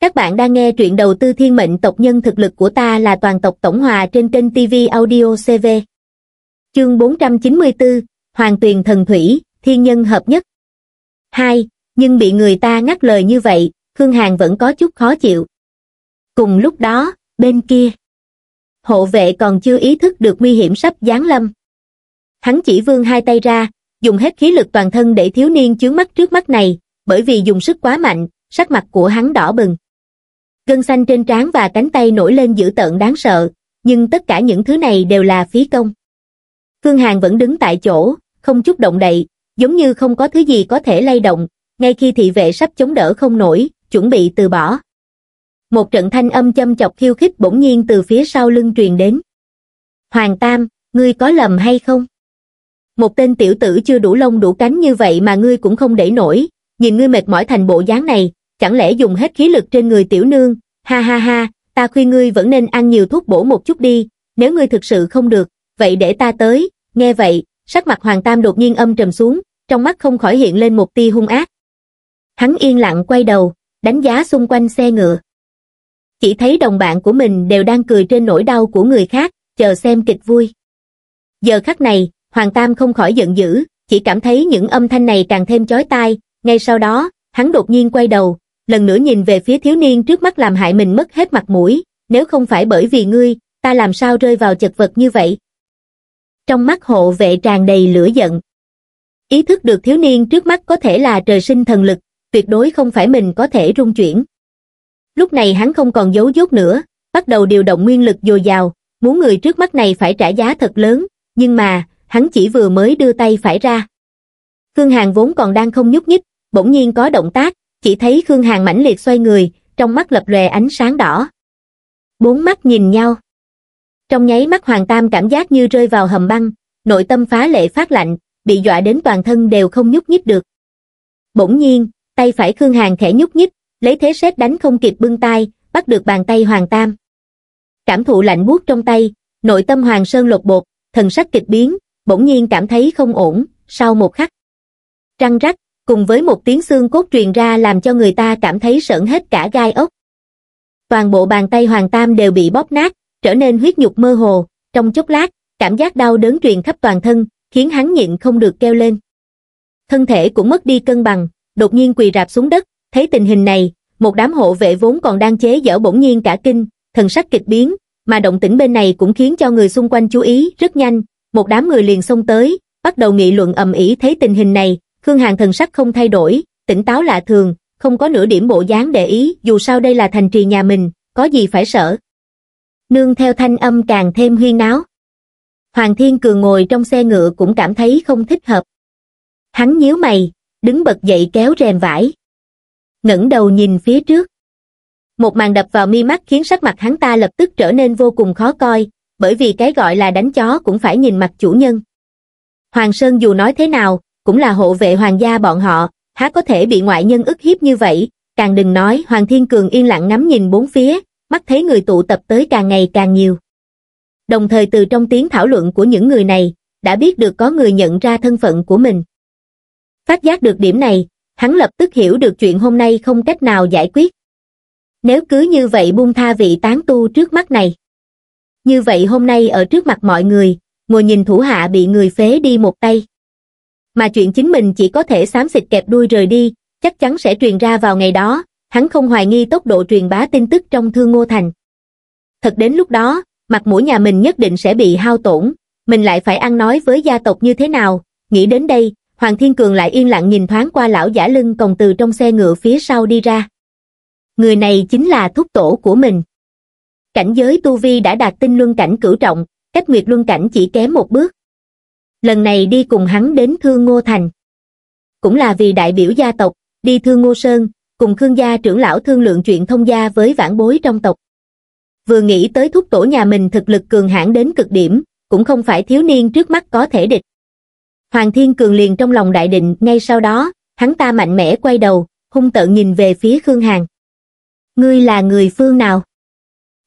Các bạn đang nghe truyện đầu tư thiên mệnh tộc nhân thực lực của ta là toàn tộc tổng hòa trên kênh TV Audio CV. Chương 494, Hoàng tuyền thần thủy, thiên nhân hợp nhất. 2. Nhưng bị người ta ngắt lời như vậy, Khương Hàng vẫn có chút khó chịu. Cùng lúc đó, bên kia, hộ vệ còn chưa ý thức được nguy hiểm sắp giáng lâm. Hắn chỉ vươn hai tay ra, dùng hết khí lực toàn thân để thiếu niên chướng mắt trước mắt này, bởi vì dùng sức quá mạnh, sắc mặt của hắn đỏ bừng gân xanh trên trán và cánh tay nổi lên dữ tợn đáng sợ, nhưng tất cả những thứ này đều là phí công. Phương Hàn vẫn đứng tại chỗ, không chút động đậy, giống như không có thứ gì có thể lay động, ngay khi thị vệ sắp chống đỡ không nổi, chuẩn bị từ bỏ. Một trận thanh âm châm chọc khiêu khích bỗng nhiên từ phía sau lưng truyền đến. Hoàng Tam, ngươi có lầm hay không? Một tên tiểu tử chưa đủ lông đủ cánh như vậy mà ngươi cũng không để nổi, nhìn ngươi mệt mỏi thành bộ dáng này, chẳng lẽ dùng hết khí lực trên người tiểu nương, ha ha ha, ta khuyên ngươi vẫn nên ăn nhiều thuốc bổ một chút đi, nếu ngươi thực sự không được, vậy để ta tới, nghe vậy, sắc mặt Hoàng Tam đột nhiên âm trầm xuống, trong mắt không khỏi hiện lên một tia hung ác. Hắn yên lặng quay đầu, đánh giá xung quanh xe ngựa. Chỉ thấy đồng bạn của mình đều đang cười trên nỗi đau của người khác, chờ xem kịch vui. Giờ khắc này, Hoàng Tam không khỏi giận dữ, chỉ cảm thấy những âm thanh này càng thêm chói tai, ngay sau đó, hắn đột nhiên quay đầu, lần nữa nhìn về phía thiếu niên trước mắt làm hại mình mất hết mặt mũi, nếu không phải bởi vì ngươi, ta làm sao rơi vào chật vật như vậy. Trong mắt hộ vệ tràn đầy lửa giận. Ý thức được thiếu niên trước mắt có thể là trời sinh thần lực, tuyệt đối không phải mình có thể rung chuyển. Lúc này hắn không còn giấu dốt nữa, bắt đầu điều động nguyên lực dồi dào, muốn người trước mắt này phải trả giá thật lớn, nhưng mà, hắn chỉ vừa mới đưa tay phải ra. Khương Hàng vốn còn đang không nhúc nhích, bỗng nhiên có động tác, chỉ thấy Khương Hàng mãnh liệt xoay người, trong mắt lập lòe ánh sáng đỏ. Bốn mắt nhìn nhau. Trong nháy mắt Hoàng Tam cảm giác như rơi vào hầm băng, nội tâm phá lệ phát lạnh, bị dọa đến toàn thân đều không nhúc nhích được. Bỗng nhiên, tay phải Khương Hàng khẽ nhúc nhích, lấy thế xét đánh không kịp bưng tay, bắt được bàn tay Hoàng Tam. Cảm thụ lạnh buốt trong tay, nội tâm Hoàng Sơn lột bột, thần sắc kịch biến, bỗng nhiên cảm thấy không ổn, sau một khắc. Răng rắc, cùng với một tiếng xương cốt truyền ra làm cho người ta cảm thấy sợn hết cả gai ốc. Toàn bộ bàn tay Hoàng Tam đều bị bóp nát, trở nên huyết nhục mơ hồ, trong chốc lát, cảm giác đau đớn truyền khắp toàn thân, khiến hắn nhịn không được kêu lên. Thân thể cũng mất đi cân bằng, đột nhiên quỳ rạp xuống đất, thấy tình hình này, một đám hộ vệ vốn còn đang chế giở bỗng nhiên cả kinh, thần sắc kịch biến, mà động tĩnh bên này cũng khiến cho người xung quanh chú ý rất nhanh, một đám người liền xông tới, bắt đầu nghị luận ầm ĩ thấy tình hình này, Khương Hàng thần sắc không thay đổi, tỉnh táo lạ thường, không có nửa điểm bộ dáng để ý, dù sao đây là thành trì nhà mình, có gì phải sợ. Nương theo thanh âm càng thêm huyên náo. Hoàng Thiên Cường ngồi trong xe ngựa cũng cảm thấy không thích hợp. Hắn nhíu mày, đứng bật dậy kéo rèm vải. ngẩng đầu nhìn phía trước. Một màn đập vào mi mắt khiến sắc mặt hắn ta lập tức trở nên vô cùng khó coi, bởi vì cái gọi là đánh chó cũng phải nhìn mặt chủ nhân. Hoàng Sơn dù nói thế nào, cũng là hộ vệ hoàng gia bọn họ, há có thể bị ngoại nhân ức hiếp như vậy, càng đừng nói Hoàng Thiên Cường yên lặng ngắm nhìn bốn phía, mắt thấy người tụ tập tới càng ngày càng nhiều. Đồng thời từ trong tiếng thảo luận của những người này, đã biết được có người nhận ra thân phận của mình. Phát giác được điểm này, hắn lập tức hiểu được chuyện hôm nay không cách nào giải quyết. Nếu cứ như vậy buông tha vị tán tu trước mắt này. Như vậy hôm nay ở trước mặt mọi người, ngồi nhìn thủ hạ bị người phế đi một tay mà chuyện chính mình chỉ có thể xám xịt kẹp đuôi rời đi, chắc chắn sẽ truyền ra vào ngày đó, hắn không hoài nghi tốc độ truyền bá tin tức trong thương ngô thành. Thật đến lúc đó, mặt mũi nhà mình nhất định sẽ bị hao tổn, mình lại phải ăn nói với gia tộc như thế nào, nghĩ đến đây, Hoàng Thiên Cường lại yên lặng nhìn thoáng qua lão giả lưng còn từ trong xe ngựa phía sau đi ra. Người này chính là thúc tổ của mình. Cảnh giới Tu Vi đã đạt tinh luân cảnh cửu trọng, cách nguyệt luân cảnh chỉ kém một bước lần này đi cùng hắn đến Thương Ngô Thành. Cũng là vì đại biểu gia tộc, đi Thương Ngô Sơn, cùng Khương gia trưởng lão thương lượng chuyện thông gia với vãn bối trong tộc. Vừa nghĩ tới thúc tổ nhà mình thực lực cường hãn đến cực điểm, cũng không phải thiếu niên trước mắt có thể địch. Hoàng Thiên Cường liền trong lòng đại định ngay sau đó, hắn ta mạnh mẽ quay đầu, hung tợn nhìn về phía Khương Hằng. Ngươi là người phương nào?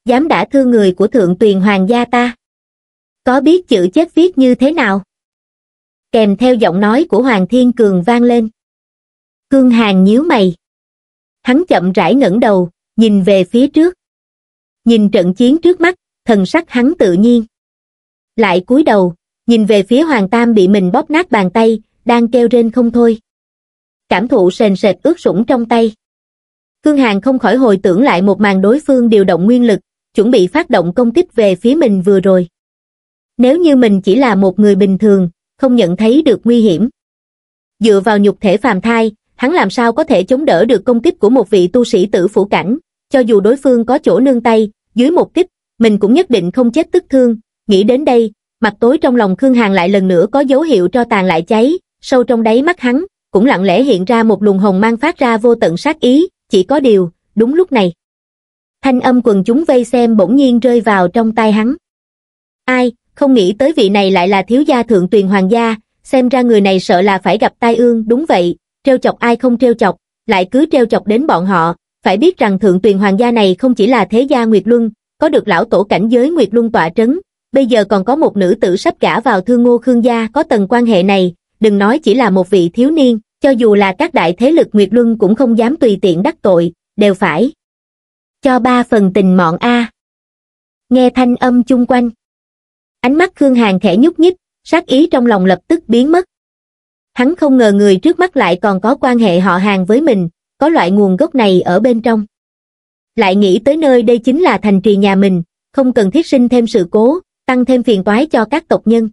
Dám đã thương người của Thượng Tuyền Hoàng gia ta? Có biết chữ chết viết như thế nào? kèm theo giọng nói của Hoàng Thiên Cường vang lên. Cương Hàng nhíu mày. Hắn chậm rãi ngẩng đầu, nhìn về phía trước. Nhìn trận chiến trước mắt, thần sắc hắn tự nhiên. Lại cúi đầu, nhìn về phía Hoàng Tam bị mình bóp nát bàn tay, đang kêu rên không thôi. Cảm thụ sền sệt ướt sũng trong tay. Cương Hàng không khỏi hồi tưởng lại một màn đối phương điều động nguyên lực, chuẩn bị phát động công kích về phía mình vừa rồi. Nếu như mình chỉ là một người bình thường, không nhận thấy được nguy hiểm. Dựa vào nhục thể phàm thai, hắn làm sao có thể chống đỡ được công kích của một vị tu sĩ tử phủ cảnh, cho dù đối phương có chỗ nương tay, dưới một kích, mình cũng nhất định không chết tức thương. Nghĩ đến đây, mặt tối trong lòng Khương Hàng lại lần nữa có dấu hiệu cho tàn lại cháy, sâu trong đáy mắt hắn, cũng lặng lẽ hiện ra một luồng hồng mang phát ra vô tận sát ý, chỉ có điều, đúng lúc này. Thanh âm quần chúng vây xem bỗng nhiên rơi vào trong tay hắn. Ai, không nghĩ tới vị này lại là thiếu gia thượng tuyền hoàng gia xem ra người này sợ là phải gặp tai ương đúng vậy treo chọc ai không treo chọc lại cứ treo chọc đến bọn họ phải biết rằng thượng tuyền hoàng gia này không chỉ là thế gia nguyệt luân có được lão tổ cảnh giới nguyệt luân tỏa trấn bây giờ còn có một nữ tử sắp gả vào thương ngô khương gia có tầng quan hệ này đừng nói chỉ là một vị thiếu niên cho dù là các đại thế lực nguyệt luân cũng không dám tùy tiện đắc tội đều phải cho ba phần tình mọn a nghe thanh âm chung quanh ánh mắt khương hàn khẽ nhúc nhích sát ý trong lòng lập tức biến mất hắn không ngờ người trước mắt lại còn có quan hệ họ hàng với mình có loại nguồn gốc này ở bên trong lại nghĩ tới nơi đây chính là thành trì nhà mình không cần thiết sinh thêm sự cố tăng thêm phiền toái cho các tộc nhân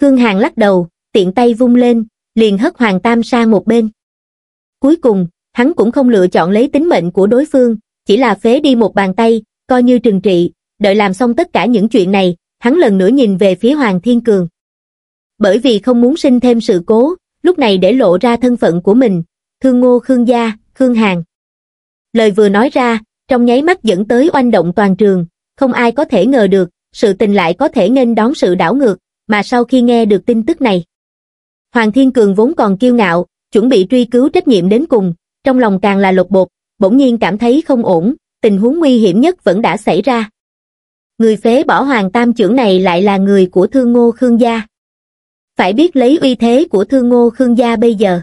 khương hàn lắc đầu tiện tay vung lên liền hất hoàng tam sang một bên cuối cùng hắn cũng không lựa chọn lấy tính mệnh của đối phương chỉ là phế đi một bàn tay coi như trừng trị đợi làm xong tất cả những chuyện này hắn lần nữa nhìn về phía Hoàng Thiên Cường. Bởi vì không muốn sinh thêm sự cố, lúc này để lộ ra thân phận của mình, Thương Ngô Khương Gia, Khương Hàng. Lời vừa nói ra, trong nháy mắt dẫn tới oanh động toàn trường, không ai có thể ngờ được, sự tình lại có thể nên đón sự đảo ngược, mà sau khi nghe được tin tức này. Hoàng Thiên Cường vốn còn kiêu ngạo, chuẩn bị truy cứu trách nhiệm đến cùng, trong lòng càng là lột bột, bỗng nhiên cảm thấy không ổn, tình huống nguy hiểm nhất vẫn đã xảy ra người phế bỏ hoàng tam trưởng này lại là người của thương ngô khương gia. Phải biết lấy uy thế của thương ngô khương gia bây giờ.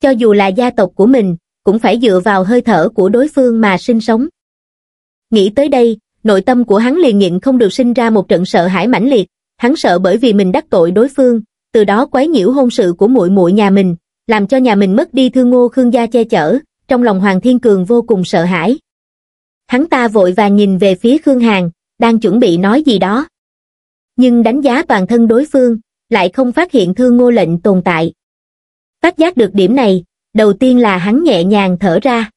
Cho dù là gia tộc của mình, cũng phải dựa vào hơi thở của đối phương mà sinh sống. Nghĩ tới đây, nội tâm của hắn liền nghiện không được sinh ra một trận sợ hãi mãnh liệt, hắn sợ bởi vì mình đắc tội đối phương, từ đó quấy nhiễu hôn sự của muội muội nhà mình, làm cho nhà mình mất đi thương ngô khương gia che chở, trong lòng Hoàng Thiên Cường vô cùng sợ hãi. Hắn ta vội vàng nhìn về phía Khương Hàng, đang chuẩn bị nói gì đó nhưng đánh giá toàn thân đối phương lại không phát hiện thương ngô lệnh tồn tại phát giác được điểm này đầu tiên là hắn nhẹ nhàng thở ra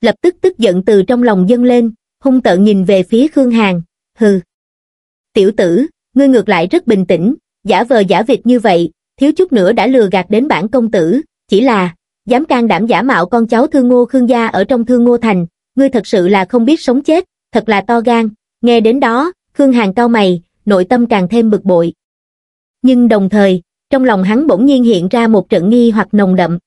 lập tức tức giận từ trong lòng dâng lên hung tợn nhìn về phía khương hàn hừ tiểu tử ngươi ngược lại rất bình tĩnh giả vờ giả vịt như vậy thiếu chút nữa đã lừa gạt đến bản công tử chỉ là dám can đảm giả mạo con cháu thương ngô khương gia ở trong thương ngô thành ngươi thật sự là không biết sống chết thật là to gan Nghe đến đó, Khương Hàng cau mày, nội tâm càng thêm bực bội. Nhưng đồng thời, trong lòng hắn bỗng nhiên hiện ra một trận nghi hoặc nồng đậm.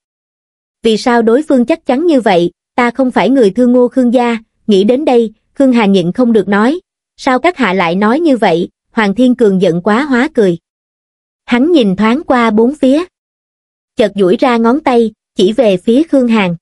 Vì sao đối phương chắc chắn như vậy, ta không phải người thương ngô Khương gia, nghĩ đến đây, Khương hàng nhịn không được nói. Sao các hạ lại nói như vậy, Hoàng Thiên Cường giận quá hóa cười. Hắn nhìn thoáng qua bốn phía. Chợt duỗi ra ngón tay, chỉ về phía Khương hàng.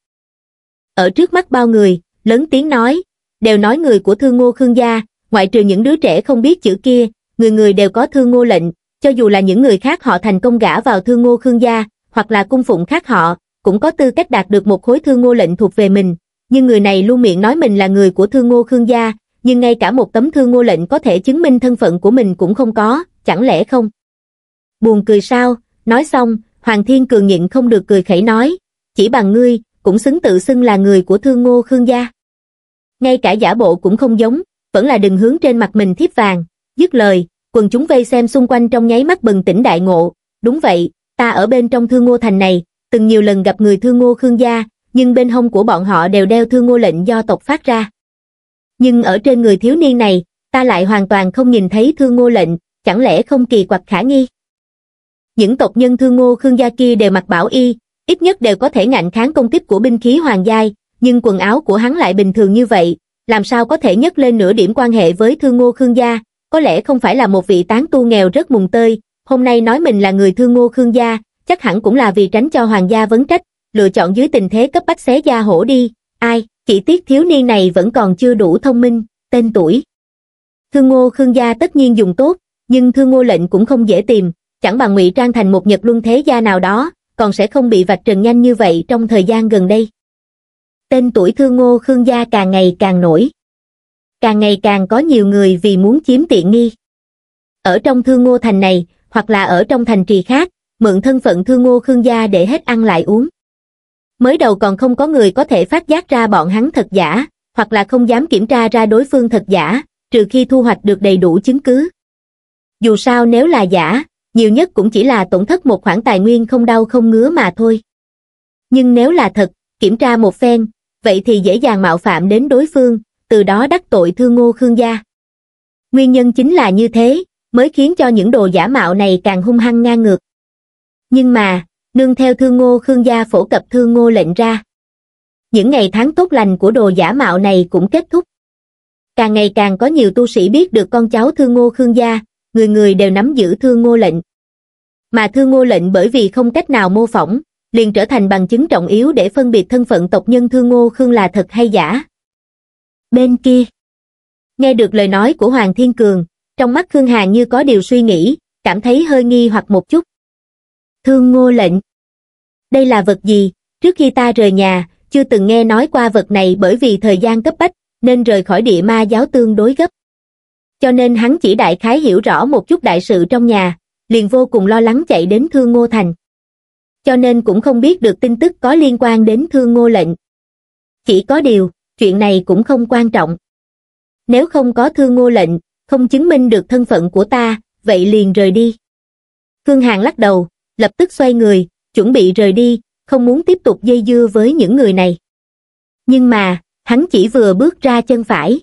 Ở trước mắt bao người, lớn tiếng nói, đều nói người của thương ngô Khương gia, ngoại trừ những đứa trẻ không biết chữ kia, người người đều có thư ngô lệnh, cho dù là những người khác họ thành công gả vào thư ngô khương gia, hoặc là cung phụng khác họ, cũng có tư cách đạt được một khối thư ngô lệnh thuộc về mình, nhưng người này luôn miệng nói mình là người của thư ngô khương gia, nhưng ngay cả một tấm thư ngô lệnh có thể chứng minh thân phận của mình cũng không có, chẳng lẽ không? Buồn cười sao, nói xong, Hoàng Thiên Cường nhịn không được cười khẩy nói, chỉ bằng ngươi, cũng xứng tự xưng là người của thư ngô khương gia. Ngay cả giả bộ cũng không giống, vẫn là đừng hướng trên mặt mình thiếp vàng, dứt lời, quần chúng vây xem xung quanh trong nháy mắt bừng tỉnh đại ngộ, đúng vậy, ta ở bên trong thương ngô thành này, từng nhiều lần gặp người thương ngô khương gia, nhưng bên hông của bọn họ đều đeo thương ngô lệnh do tộc phát ra. Nhưng ở trên người thiếu niên này, ta lại hoàn toàn không nhìn thấy thương ngô lệnh, chẳng lẽ không kỳ quặc khả nghi. Những tộc nhân thương ngô khương gia kia đều mặc bảo y, ít nhất đều có thể ngạnh kháng công kích của binh khí hoàng giai, nhưng quần áo của hắn lại bình thường như vậy, làm sao có thể nhấc lên nửa điểm quan hệ với Thương Ngô Khương gia, có lẽ không phải là một vị tán tu nghèo rất mùng tơi, hôm nay nói mình là người Thương Ngô Khương gia, chắc hẳn cũng là vì tránh cho hoàng gia vấn trách, lựa chọn dưới tình thế cấp bách xé gia hổ đi, ai, chỉ tiếc thiếu niên này vẫn còn chưa đủ thông minh, tên tuổi. Thương Ngô Khương gia tất nhiên dùng tốt, nhưng Thương Ngô lệnh cũng không dễ tìm, chẳng bằng ngụy trang thành một Nhật Luân thế gia nào đó, còn sẽ không bị vạch trần nhanh như vậy trong thời gian gần đây tên tuổi thương ngô khương gia càng ngày càng nổi. Càng ngày càng có nhiều người vì muốn chiếm tiện nghi. Ở trong thương ngô thành này, hoặc là ở trong thành trì khác, mượn thân phận thương ngô khương gia để hết ăn lại uống. Mới đầu còn không có người có thể phát giác ra bọn hắn thật giả, hoặc là không dám kiểm tra ra đối phương thật giả, trừ khi thu hoạch được đầy đủ chứng cứ. Dù sao nếu là giả, nhiều nhất cũng chỉ là tổn thất một khoản tài nguyên không đau không ngứa mà thôi. Nhưng nếu là thật, kiểm tra một phen, vậy thì dễ dàng mạo phạm đến đối phương, từ đó đắc tội thương ngô khương gia. Nguyên nhân chính là như thế, mới khiến cho những đồ giả mạo này càng hung hăng ngang ngược. Nhưng mà, nương theo thương ngô khương gia phổ cập thương ngô lệnh ra. Những ngày tháng tốt lành của đồ giả mạo này cũng kết thúc. Càng ngày càng có nhiều tu sĩ biết được con cháu thương ngô khương gia, người người đều nắm giữ thương ngô lệnh. Mà thương ngô lệnh bởi vì không cách nào mô phỏng, liền trở thành bằng chứng trọng yếu để phân biệt thân phận tộc nhân Thương Ngô Khương là thật hay giả. Bên kia, nghe được lời nói của Hoàng Thiên Cường, trong mắt Khương Hà như có điều suy nghĩ, cảm thấy hơi nghi hoặc một chút. Thương Ngô lệnh, đây là vật gì, trước khi ta rời nhà, chưa từng nghe nói qua vật này bởi vì thời gian cấp bách, nên rời khỏi địa ma giáo tương đối gấp. Cho nên hắn chỉ đại khái hiểu rõ một chút đại sự trong nhà, liền vô cùng lo lắng chạy đến Thương Ngô Thành cho nên cũng không biết được tin tức có liên quan đến thương ngô lệnh. Chỉ có điều, chuyện này cũng không quan trọng. Nếu không có thương ngô lệnh, không chứng minh được thân phận của ta, vậy liền rời đi. Khương Hàng lắc đầu, lập tức xoay người, chuẩn bị rời đi, không muốn tiếp tục dây dưa với những người này. Nhưng mà, hắn chỉ vừa bước ra chân phải.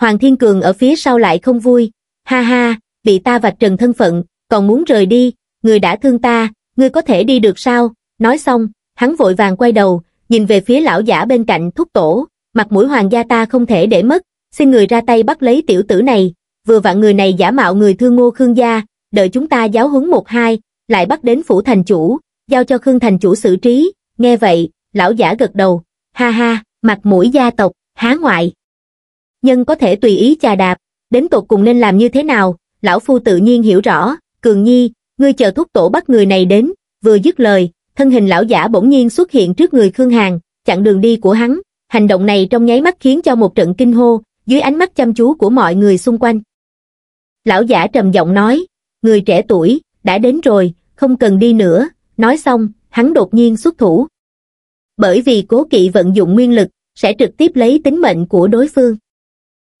Hoàng Thiên Cường ở phía sau lại không vui, ha ha, bị ta vạch trần thân phận, còn muốn rời đi, người đã thương ta, ngươi có thể đi được sao? Nói xong, hắn vội vàng quay đầu, nhìn về phía lão giả bên cạnh thúc tổ, mặt mũi hoàng gia ta không thể để mất, xin người ra tay bắt lấy tiểu tử này, vừa vặn người này giả mạo người thương ngô Khương gia, đợi chúng ta giáo huấn một hai, lại bắt đến phủ thành chủ, giao cho Khương thành chủ xử trí, nghe vậy, lão giả gật đầu, ha ha, mặt mũi gia tộc, há ngoại. Nhân có thể tùy ý chà đạp, đến tột cùng nên làm như thế nào, lão phu tự nhiên hiểu rõ, Cường Nhi, ngươi chờ thúc tổ bắt người này đến, vừa dứt lời, thân hình lão giả bỗng nhiên xuất hiện trước người Khương Hàng, chặn đường đi của hắn, hành động này trong nháy mắt khiến cho một trận kinh hô, dưới ánh mắt chăm chú của mọi người xung quanh. Lão giả trầm giọng nói, người trẻ tuổi, đã đến rồi, không cần đi nữa, nói xong, hắn đột nhiên xuất thủ. Bởi vì cố kỵ vận dụng nguyên lực, sẽ trực tiếp lấy tính mệnh của đối phương.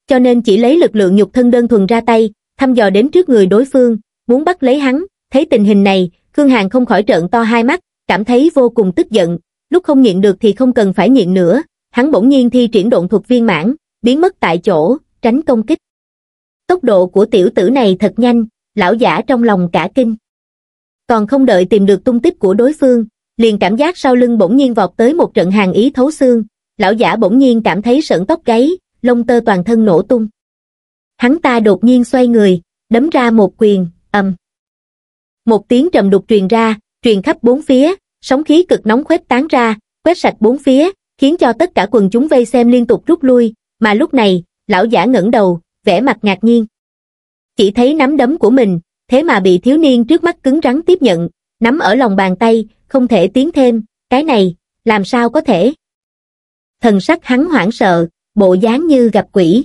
Cho nên chỉ lấy lực lượng nhục thân đơn thuần ra tay, thăm dò đến trước người đối phương, muốn bắt lấy hắn, Thấy tình hình này, Khương Hàn không khỏi trợn to hai mắt, cảm thấy vô cùng tức giận, lúc không nhịn được thì không cần phải nhịn nữa, hắn bỗng nhiên thi triển độn thuật viên mãn, biến mất tại chỗ, tránh công kích. Tốc độ của tiểu tử này thật nhanh, lão giả trong lòng cả kinh. Còn không đợi tìm được tung tích của đối phương, liền cảm giác sau lưng bỗng nhiên vọt tới một trận hàng ý thấu xương, lão giả bỗng nhiên cảm thấy sợn tóc gáy, lông tơ toàn thân nổ tung. Hắn ta đột nhiên xoay người, đấm ra một quyền, ầm. Một tiếng trầm đục truyền ra, truyền khắp bốn phía, sóng khí cực nóng khuếch tán ra, quét sạch bốn phía, khiến cho tất cả quần chúng vây xem liên tục rút lui, mà lúc này, lão giả ngẩng đầu, vẻ mặt ngạc nhiên. Chỉ thấy nắm đấm của mình, thế mà bị thiếu niên trước mắt cứng rắn tiếp nhận, nắm ở lòng bàn tay, không thể tiến thêm, cái này, làm sao có thể? Thần sắc hắn hoảng sợ, bộ dáng như gặp quỷ.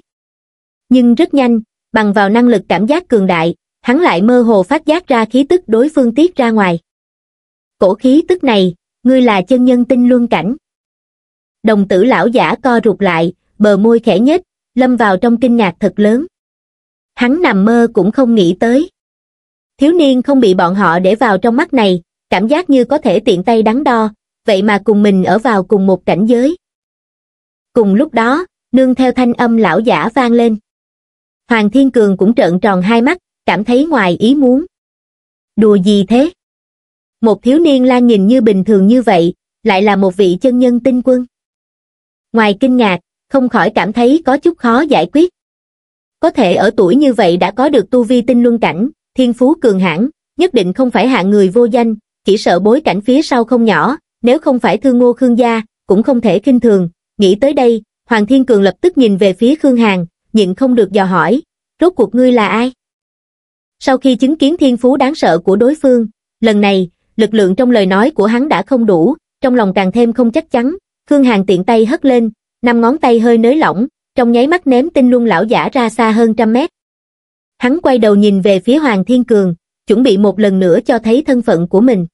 Nhưng rất nhanh, bằng vào năng lực cảm giác cường đại, hắn lại mơ hồ phát giác ra khí tức đối phương tiết ra ngoài. Cổ khí tức này, ngươi là chân nhân tinh luân cảnh. Đồng tử lão giả co rụt lại, bờ môi khẽ nhếch, lâm vào trong kinh ngạc thật lớn. Hắn nằm mơ cũng không nghĩ tới. Thiếu niên không bị bọn họ để vào trong mắt này, cảm giác như có thể tiện tay đắn đo, vậy mà cùng mình ở vào cùng một cảnh giới. Cùng lúc đó, nương theo thanh âm lão giả vang lên. Hoàng Thiên Cường cũng trợn tròn hai mắt, cảm thấy ngoài ý muốn. Đùa gì thế? Một thiếu niên la nhìn như bình thường như vậy, lại là một vị chân nhân tinh quân. Ngoài kinh ngạc, không khỏi cảm thấy có chút khó giải quyết. Có thể ở tuổi như vậy đã có được tu vi tinh luân cảnh, thiên phú cường hãn, nhất định không phải hạng người vô danh, chỉ sợ bối cảnh phía sau không nhỏ, nếu không phải thương ngô khương gia, cũng không thể kinh thường. Nghĩ tới đây, Hoàng Thiên Cường lập tức nhìn về phía Khương Hàng, nhịn không được dò hỏi, rốt cuộc ngươi là ai? Sau khi chứng kiến thiên phú đáng sợ của đối phương, lần này, lực lượng trong lời nói của hắn đã không đủ, trong lòng càng thêm không chắc chắn, Khương Hàng tiện tay hất lên, năm ngón tay hơi nới lỏng, trong nháy mắt ném tinh luân lão giả ra xa hơn trăm mét. Hắn quay đầu nhìn về phía Hoàng Thiên Cường, chuẩn bị một lần nữa cho thấy thân phận của mình.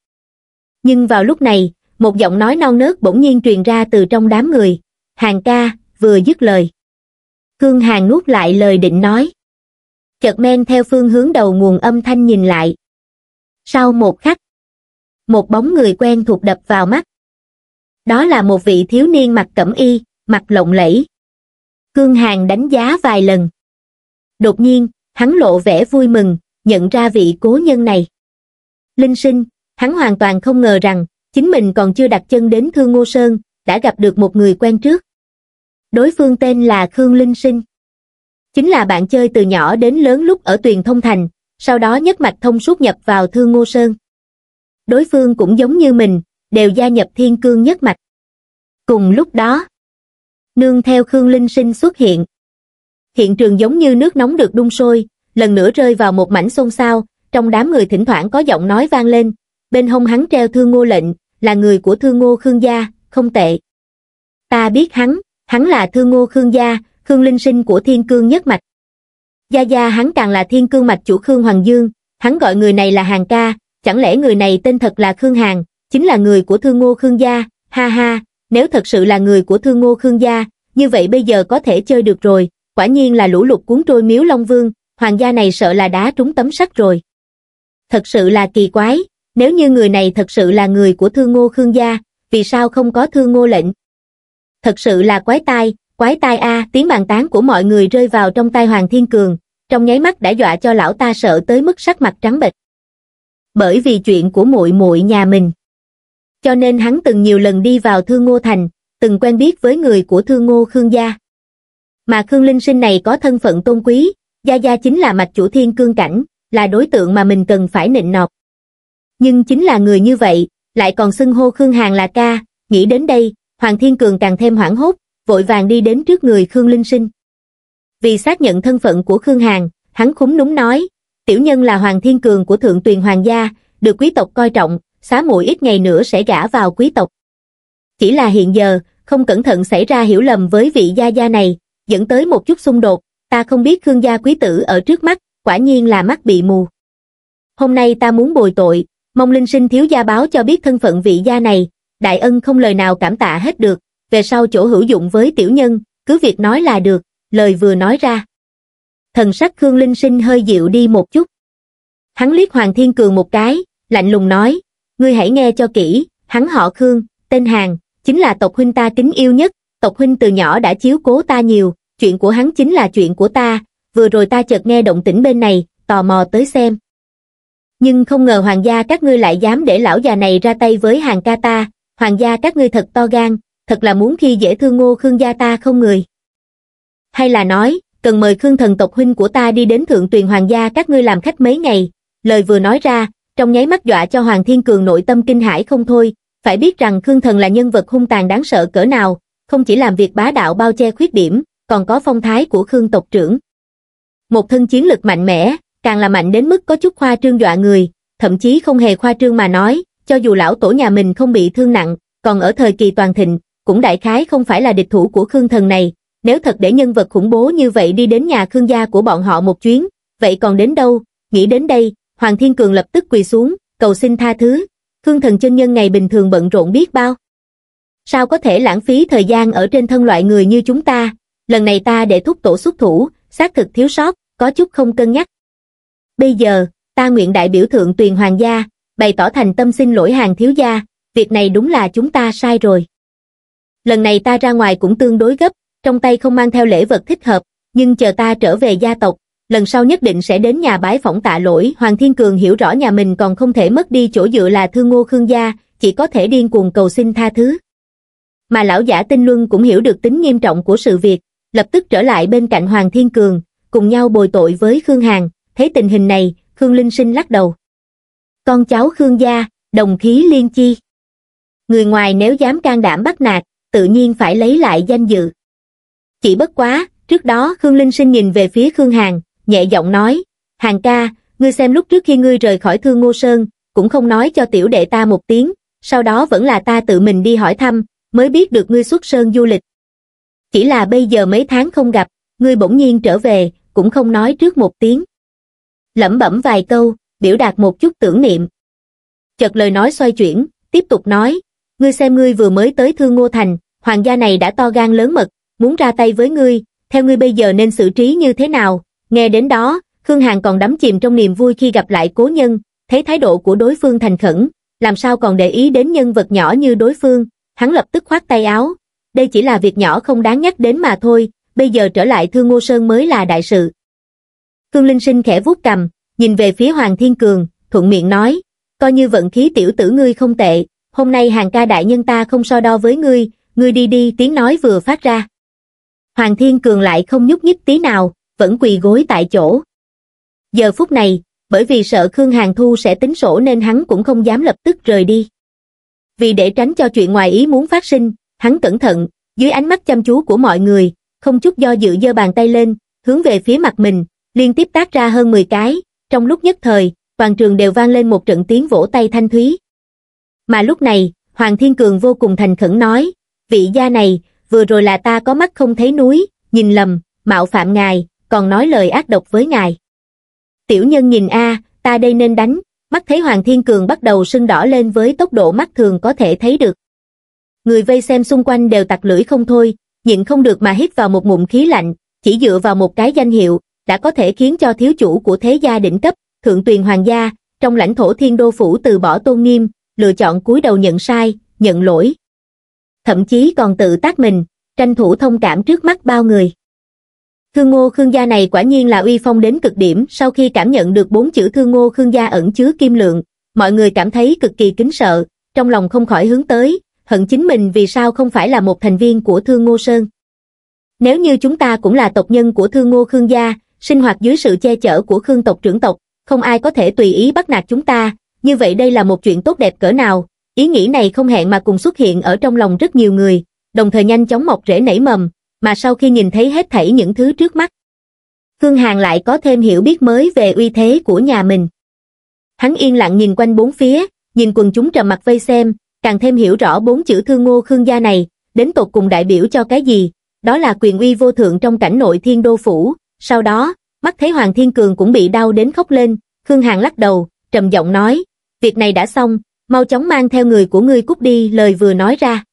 Nhưng vào lúc này, một giọng nói non nớt bỗng nhiên truyền ra từ trong đám người, Hàng ca, vừa dứt lời. Khương Hàng nuốt lại lời định nói chợt men theo phương hướng đầu nguồn âm thanh nhìn lại sau một khắc một bóng người quen thuộc đập vào mắt đó là một vị thiếu niên mặc cẩm y mặt lộng lẫy cương hàn đánh giá vài lần đột nhiên hắn lộ vẻ vui mừng nhận ra vị cố nhân này linh sinh hắn hoàn toàn không ngờ rằng chính mình còn chưa đặt chân đến thương ngô sơn đã gặp được một người quen trước đối phương tên là khương linh sinh chính là bạn chơi từ nhỏ đến lớn lúc ở tuyền thông thành, sau đó nhất mạch thông suốt nhập vào Thương Ngô Sơn. Đối phương cũng giống như mình, đều gia nhập thiên cương nhất mạch. Cùng lúc đó, nương theo Khương Linh Sinh xuất hiện. Hiện trường giống như nước nóng được đun sôi, lần nữa rơi vào một mảnh xôn xao, trong đám người thỉnh thoảng có giọng nói vang lên, bên hông hắn treo Thương Ngô lệnh, là người của Thương Ngô Khương gia, không tệ. Ta biết hắn, hắn là Thương Ngô Khương gia, Khương Linh Sinh của Thiên Cương Nhất Mạch. Gia Gia hắn càng là Thiên Cương Mạch chủ Khương Hoàng Dương, hắn gọi người này là Hàng Ca, chẳng lẽ người này tên thật là Khương Hàng, chính là người của Thương Ngô Khương Gia, ha ha, nếu thật sự là người của Thương Ngô Khương Gia, như vậy bây giờ có thể chơi được rồi, quả nhiên là lũ lụt cuốn trôi miếu Long Vương, hoàng gia này sợ là đá trúng tấm sắt rồi. Thật sự là kỳ quái, nếu như người này thật sự là người của Thương Ngô Khương Gia, vì sao không có Thương Ngô lệnh? Thật sự là quái tai, quái tai a tiếng bàn tán của mọi người rơi vào trong tai hoàng thiên cường trong nháy mắt đã dọa cho lão ta sợ tới mức sắc mặt trắng bệch bởi vì chuyện của muội muội nhà mình cho nên hắn từng nhiều lần đi vào thương ngô thành từng quen biết với người của thương ngô khương gia mà khương linh sinh này có thân phận tôn quý gia gia chính là mạch chủ thiên cương cảnh là đối tượng mà mình cần phải nịnh nọt nhưng chính là người như vậy lại còn xưng hô khương hàng là ca nghĩ đến đây hoàng thiên cường càng thêm hoảng hốt vội vàng đi đến trước người Khương Linh Sinh. Vì xác nhận thân phận của Khương Hàn, hắn khúng núng nói, tiểu nhân là Hoàng Thiên Cường của Thượng Tuyền Hoàng gia, được quý tộc coi trọng, xá muội ít ngày nữa sẽ gả vào quý tộc. Chỉ là hiện giờ, không cẩn thận xảy ra hiểu lầm với vị gia gia này, dẫn tới một chút xung đột, ta không biết Khương gia quý tử ở trước mắt, quả nhiên là mắt bị mù. Hôm nay ta muốn bồi tội, mong linh sinh thiếu gia báo cho biết thân phận vị gia này, đại ân không lời nào cảm tạ hết được, về sau chỗ hữu dụng với tiểu nhân, cứ việc nói là được, lời vừa nói ra. Thần sắc Khương Linh Sinh hơi dịu đi một chút. Hắn liếc Hoàng Thiên Cường một cái, lạnh lùng nói, ngươi hãy nghe cho kỹ, hắn họ Khương, tên Hàng, chính là tộc huynh ta kính yêu nhất, tộc huynh từ nhỏ đã chiếu cố ta nhiều, chuyện của hắn chính là chuyện của ta, vừa rồi ta chợt nghe động tĩnh bên này, tò mò tới xem. Nhưng không ngờ hoàng gia các ngươi lại dám để lão già này ra tay với hàng ca ta, hoàng gia các ngươi thật to gan, thật là muốn khi dễ thương ngô khương gia ta không người. Hay là nói, cần mời khương thần tộc huynh của ta đi đến thượng tuyền hoàng gia các ngươi làm khách mấy ngày, lời vừa nói ra, trong nháy mắt dọa cho Hoàng Thiên Cường nội tâm kinh hãi không thôi, phải biết rằng Khương Thần là nhân vật hung tàn đáng sợ cỡ nào, không chỉ làm việc bá đạo bao che khuyết điểm, còn có phong thái của Khương tộc trưởng. Một thân chiến lực mạnh mẽ, càng là mạnh đến mức có chút khoa trương dọa người, thậm chí không hề khoa trương mà nói, cho dù lão tổ nhà mình không bị thương nặng, còn ở thời kỳ toàn thịnh, cũng đại khái không phải là địch thủ của Khương Thần này, nếu thật để nhân vật khủng bố như vậy đi đến nhà Khương gia của bọn họ một chuyến, vậy còn đến đâu, nghĩ đến đây, Hoàng Thiên Cường lập tức quỳ xuống, cầu xin tha thứ, Khương Thần chân nhân ngày bình thường bận rộn biết bao. Sao có thể lãng phí thời gian ở trên thân loại người như chúng ta, lần này ta để thúc tổ xuất thủ, xác thực thiếu sót, có chút không cân nhắc. Bây giờ, ta nguyện đại biểu thượng tuyền hoàng gia, bày tỏ thành tâm xin lỗi hàng thiếu gia, việc này đúng là chúng ta sai rồi lần này ta ra ngoài cũng tương đối gấp trong tay không mang theo lễ vật thích hợp nhưng chờ ta trở về gia tộc lần sau nhất định sẽ đến nhà bái phỏng tạ lỗi hoàng thiên cường hiểu rõ nhà mình còn không thể mất đi chỗ dựa là thương ngô khương gia chỉ có thể điên cuồng cầu xin tha thứ mà lão giả tinh luân cũng hiểu được tính nghiêm trọng của sự việc lập tức trở lại bên cạnh hoàng thiên cường cùng nhau bồi tội với khương hàn thấy tình hình này khương linh sinh lắc đầu con cháu khương gia đồng khí liên chi người ngoài nếu dám can đảm bắt nạt tự nhiên phải lấy lại danh dự. Chỉ bất quá, trước đó Khương Linh Sinh nhìn về phía Khương Hàng, nhẹ giọng nói, Hàng ca, ngươi xem lúc trước khi ngươi rời khỏi Thương Ngô Sơn, cũng không nói cho tiểu đệ ta một tiếng, sau đó vẫn là ta tự mình đi hỏi thăm, mới biết được ngươi xuất sơn du lịch. Chỉ là bây giờ mấy tháng không gặp, ngươi bỗng nhiên trở về, cũng không nói trước một tiếng. Lẩm bẩm vài câu, biểu đạt một chút tưởng niệm. Chợt lời nói xoay chuyển, tiếp tục nói, ngươi xem ngươi vừa mới tới Thương Ngô Thành, hoàng gia này đã to gan lớn mật, muốn ra tay với ngươi, theo ngươi bây giờ nên xử trí như thế nào? Nghe đến đó, Khương Hàn còn đắm chìm trong niềm vui khi gặp lại cố nhân, thấy thái độ của đối phương thành khẩn, làm sao còn để ý đến nhân vật nhỏ như đối phương, hắn lập tức khoát tay áo. Đây chỉ là việc nhỏ không đáng nhắc đến mà thôi, bây giờ trở lại Thương Ngô Sơn mới là đại sự. Khương Linh Sinh khẽ vuốt cầm, nhìn về phía Hoàng Thiên Cường, thuận miệng nói, coi như vận khí tiểu tử ngươi không tệ, hôm nay hàng ca đại nhân ta không so đo với ngươi, ngươi đi đi tiếng nói vừa phát ra. Hoàng Thiên Cường lại không nhúc nhích tí nào, vẫn quỳ gối tại chỗ. Giờ phút này, bởi vì sợ Khương Hàng Thu sẽ tính sổ nên hắn cũng không dám lập tức rời đi. Vì để tránh cho chuyện ngoài ý muốn phát sinh, hắn cẩn thận, dưới ánh mắt chăm chú của mọi người, không chút do dự giơ bàn tay lên, hướng về phía mặt mình, liên tiếp tác ra hơn 10 cái, trong lúc nhất thời, toàn trường đều vang lên một trận tiếng vỗ tay thanh thúy mà lúc này hoàng thiên cường vô cùng thành khẩn nói vị gia này vừa rồi là ta có mắt không thấy núi nhìn lầm mạo phạm ngài còn nói lời ác độc với ngài tiểu nhân nhìn a ta đây nên đánh mắt thấy hoàng thiên cường bắt đầu sưng đỏ lên với tốc độ mắt thường có thể thấy được người vây xem xung quanh đều tặc lưỡi không thôi nhịn không được mà hít vào một mụn khí lạnh chỉ dựa vào một cái danh hiệu đã có thể khiến cho thiếu chủ của thế gia đỉnh cấp thượng tuyền hoàng gia trong lãnh thổ thiên đô phủ từ bỏ tôn nghiêm lựa chọn cúi đầu nhận sai, nhận lỗi. Thậm chí còn tự tác mình, tranh thủ thông cảm trước mắt bao người. Thương ngô khương gia này quả nhiên là uy phong đến cực điểm sau khi cảm nhận được bốn chữ thương ngô khương gia ẩn chứa kim lượng, mọi người cảm thấy cực kỳ kính sợ, trong lòng không khỏi hướng tới, hận chính mình vì sao không phải là một thành viên của Thương Ngô Sơn. Nếu như chúng ta cũng là tộc nhân của Thương Ngô Khương gia, sinh hoạt dưới sự che chở của Khương tộc trưởng tộc, không ai có thể tùy ý bắt nạt chúng ta, như vậy đây là một chuyện tốt đẹp cỡ nào, ý nghĩ này không hẹn mà cùng xuất hiện ở trong lòng rất nhiều người, đồng thời nhanh chóng mọc rễ nảy mầm, mà sau khi nhìn thấy hết thảy những thứ trước mắt. Khương Hàng lại có thêm hiểu biết mới về uy thế của nhà mình. Hắn yên lặng nhìn quanh bốn phía, nhìn quần chúng trầm mặt vây xem, càng thêm hiểu rõ bốn chữ thương ngô Khương gia này, đến tột cùng đại biểu cho cái gì, đó là quyền uy vô thượng trong cảnh nội thiên đô phủ. Sau đó, mắt thấy Hoàng Thiên Cường cũng bị đau đến khóc lên, Khương Hàng lắc đầu, trầm giọng nói, việc này đã xong, mau chóng mang theo người của ngươi cút đi lời vừa nói ra.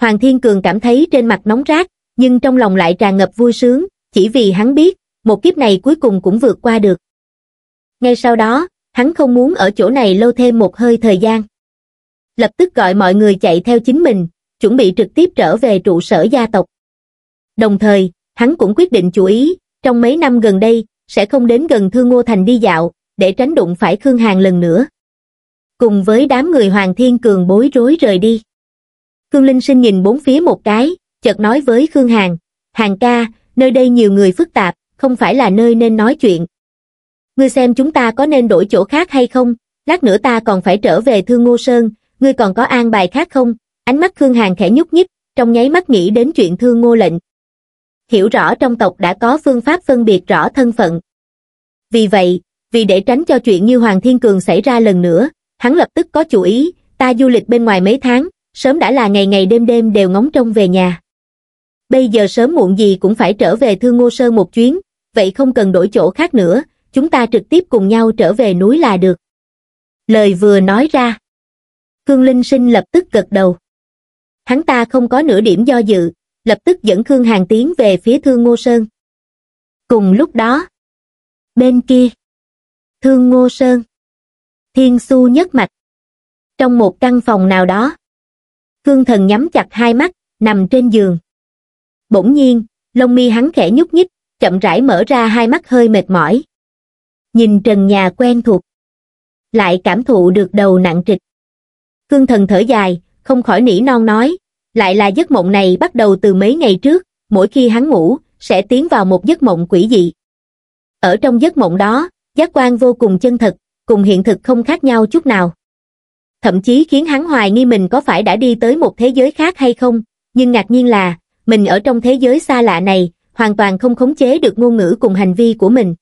Hoàng Thiên Cường cảm thấy trên mặt nóng rát, nhưng trong lòng lại tràn ngập vui sướng, chỉ vì hắn biết, một kiếp này cuối cùng cũng vượt qua được. Ngay sau đó, hắn không muốn ở chỗ này lâu thêm một hơi thời gian. Lập tức gọi mọi người chạy theo chính mình, chuẩn bị trực tiếp trở về trụ sở gia tộc. Đồng thời, hắn cũng quyết định chú ý, trong mấy năm gần đây, sẽ không đến gần Thương Ngô Thành đi dạo, để tránh đụng phải Khương Hàng lần nữa cùng với đám người Hoàng Thiên Cường bối rối rời đi. Khương Linh Sinh nhìn bốn phía một cái, chợt nói với Khương Hàng, Hàng ca, nơi đây nhiều người phức tạp, không phải là nơi nên nói chuyện. Ngươi xem chúng ta có nên đổi chỗ khác hay không, lát nữa ta còn phải trở về Thương Ngô Sơn, ngươi còn có an bài khác không? Ánh mắt Khương Hàng khẽ nhúc nhích, trong nháy mắt nghĩ đến chuyện Thương Ngô lệnh. Hiểu rõ trong tộc đã có phương pháp phân biệt rõ thân phận. Vì vậy, vì để tránh cho chuyện như Hoàng Thiên Cường xảy ra lần nữa, hắn lập tức có chủ ý ta du lịch bên ngoài mấy tháng sớm đã là ngày ngày đêm đêm đều ngóng trông về nhà bây giờ sớm muộn gì cũng phải trở về thương ngô sơ một chuyến vậy không cần đổi chỗ khác nữa chúng ta trực tiếp cùng nhau trở về núi là được lời vừa nói ra khương linh sinh lập tức gật đầu hắn ta không có nửa điểm do dự lập tức dẫn khương hàng tiến về phía thương ngô sơn cùng lúc đó bên kia thương ngô sơn thiên su nhất mạch. Trong một căn phòng nào đó, cương thần nhắm chặt hai mắt, nằm trên giường. Bỗng nhiên, lông mi hắn khẽ nhúc nhích, chậm rãi mở ra hai mắt hơi mệt mỏi. Nhìn trần nhà quen thuộc, lại cảm thụ được đầu nặng trịch. Cương thần thở dài, không khỏi nỉ non nói, lại là giấc mộng này bắt đầu từ mấy ngày trước, mỗi khi hắn ngủ, sẽ tiến vào một giấc mộng quỷ dị. Ở trong giấc mộng đó, giác quan vô cùng chân thật, cùng hiện thực không khác nhau chút nào. Thậm chí khiến hắn hoài nghi mình có phải đã đi tới một thế giới khác hay không, nhưng ngạc nhiên là, mình ở trong thế giới xa lạ này, hoàn toàn không khống chế được ngôn ngữ cùng hành vi của mình.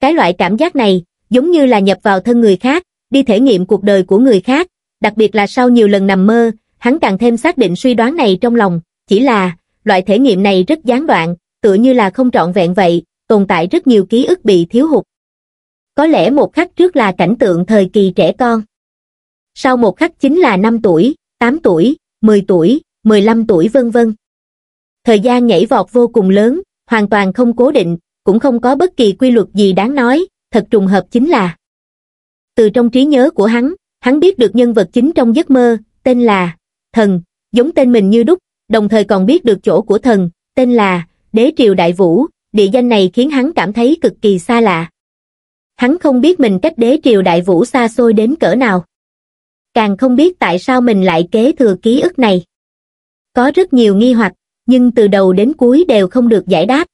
Cái loại cảm giác này, giống như là nhập vào thân người khác, đi thể nghiệm cuộc đời của người khác, đặc biệt là sau nhiều lần nằm mơ, hắn càng thêm xác định suy đoán này trong lòng, chỉ là, loại thể nghiệm này rất gián đoạn, tựa như là không trọn vẹn vậy, tồn tại rất nhiều ký ức bị thiếu hụt có lẽ một khắc trước là cảnh tượng thời kỳ trẻ con. Sau một khắc chính là 5 tuổi, 8 tuổi, 10 tuổi, 15 tuổi vân vân. Thời gian nhảy vọt vô cùng lớn, hoàn toàn không cố định, cũng không có bất kỳ quy luật gì đáng nói, thật trùng hợp chính là. Từ trong trí nhớ của hắn, hắn biết được nhân vật chính trong giấc mơ, tên là Thần, giống tên mình như đúc, đồng thời còn biết được chỗ của Thần, tên là Đế Triều Đại Vũ, địa danh này khiến hắn cảm thấy cực kỳ xa lạ hắn không biết mình cách đế triều đại vũ xa xôi đến cỡ nào. Càng không biết tại sao mình lại kế thừa ký ức này. Có rất nhiều nghi hoặc, nhưng từ đầu đến cuối đều không được giải đáp.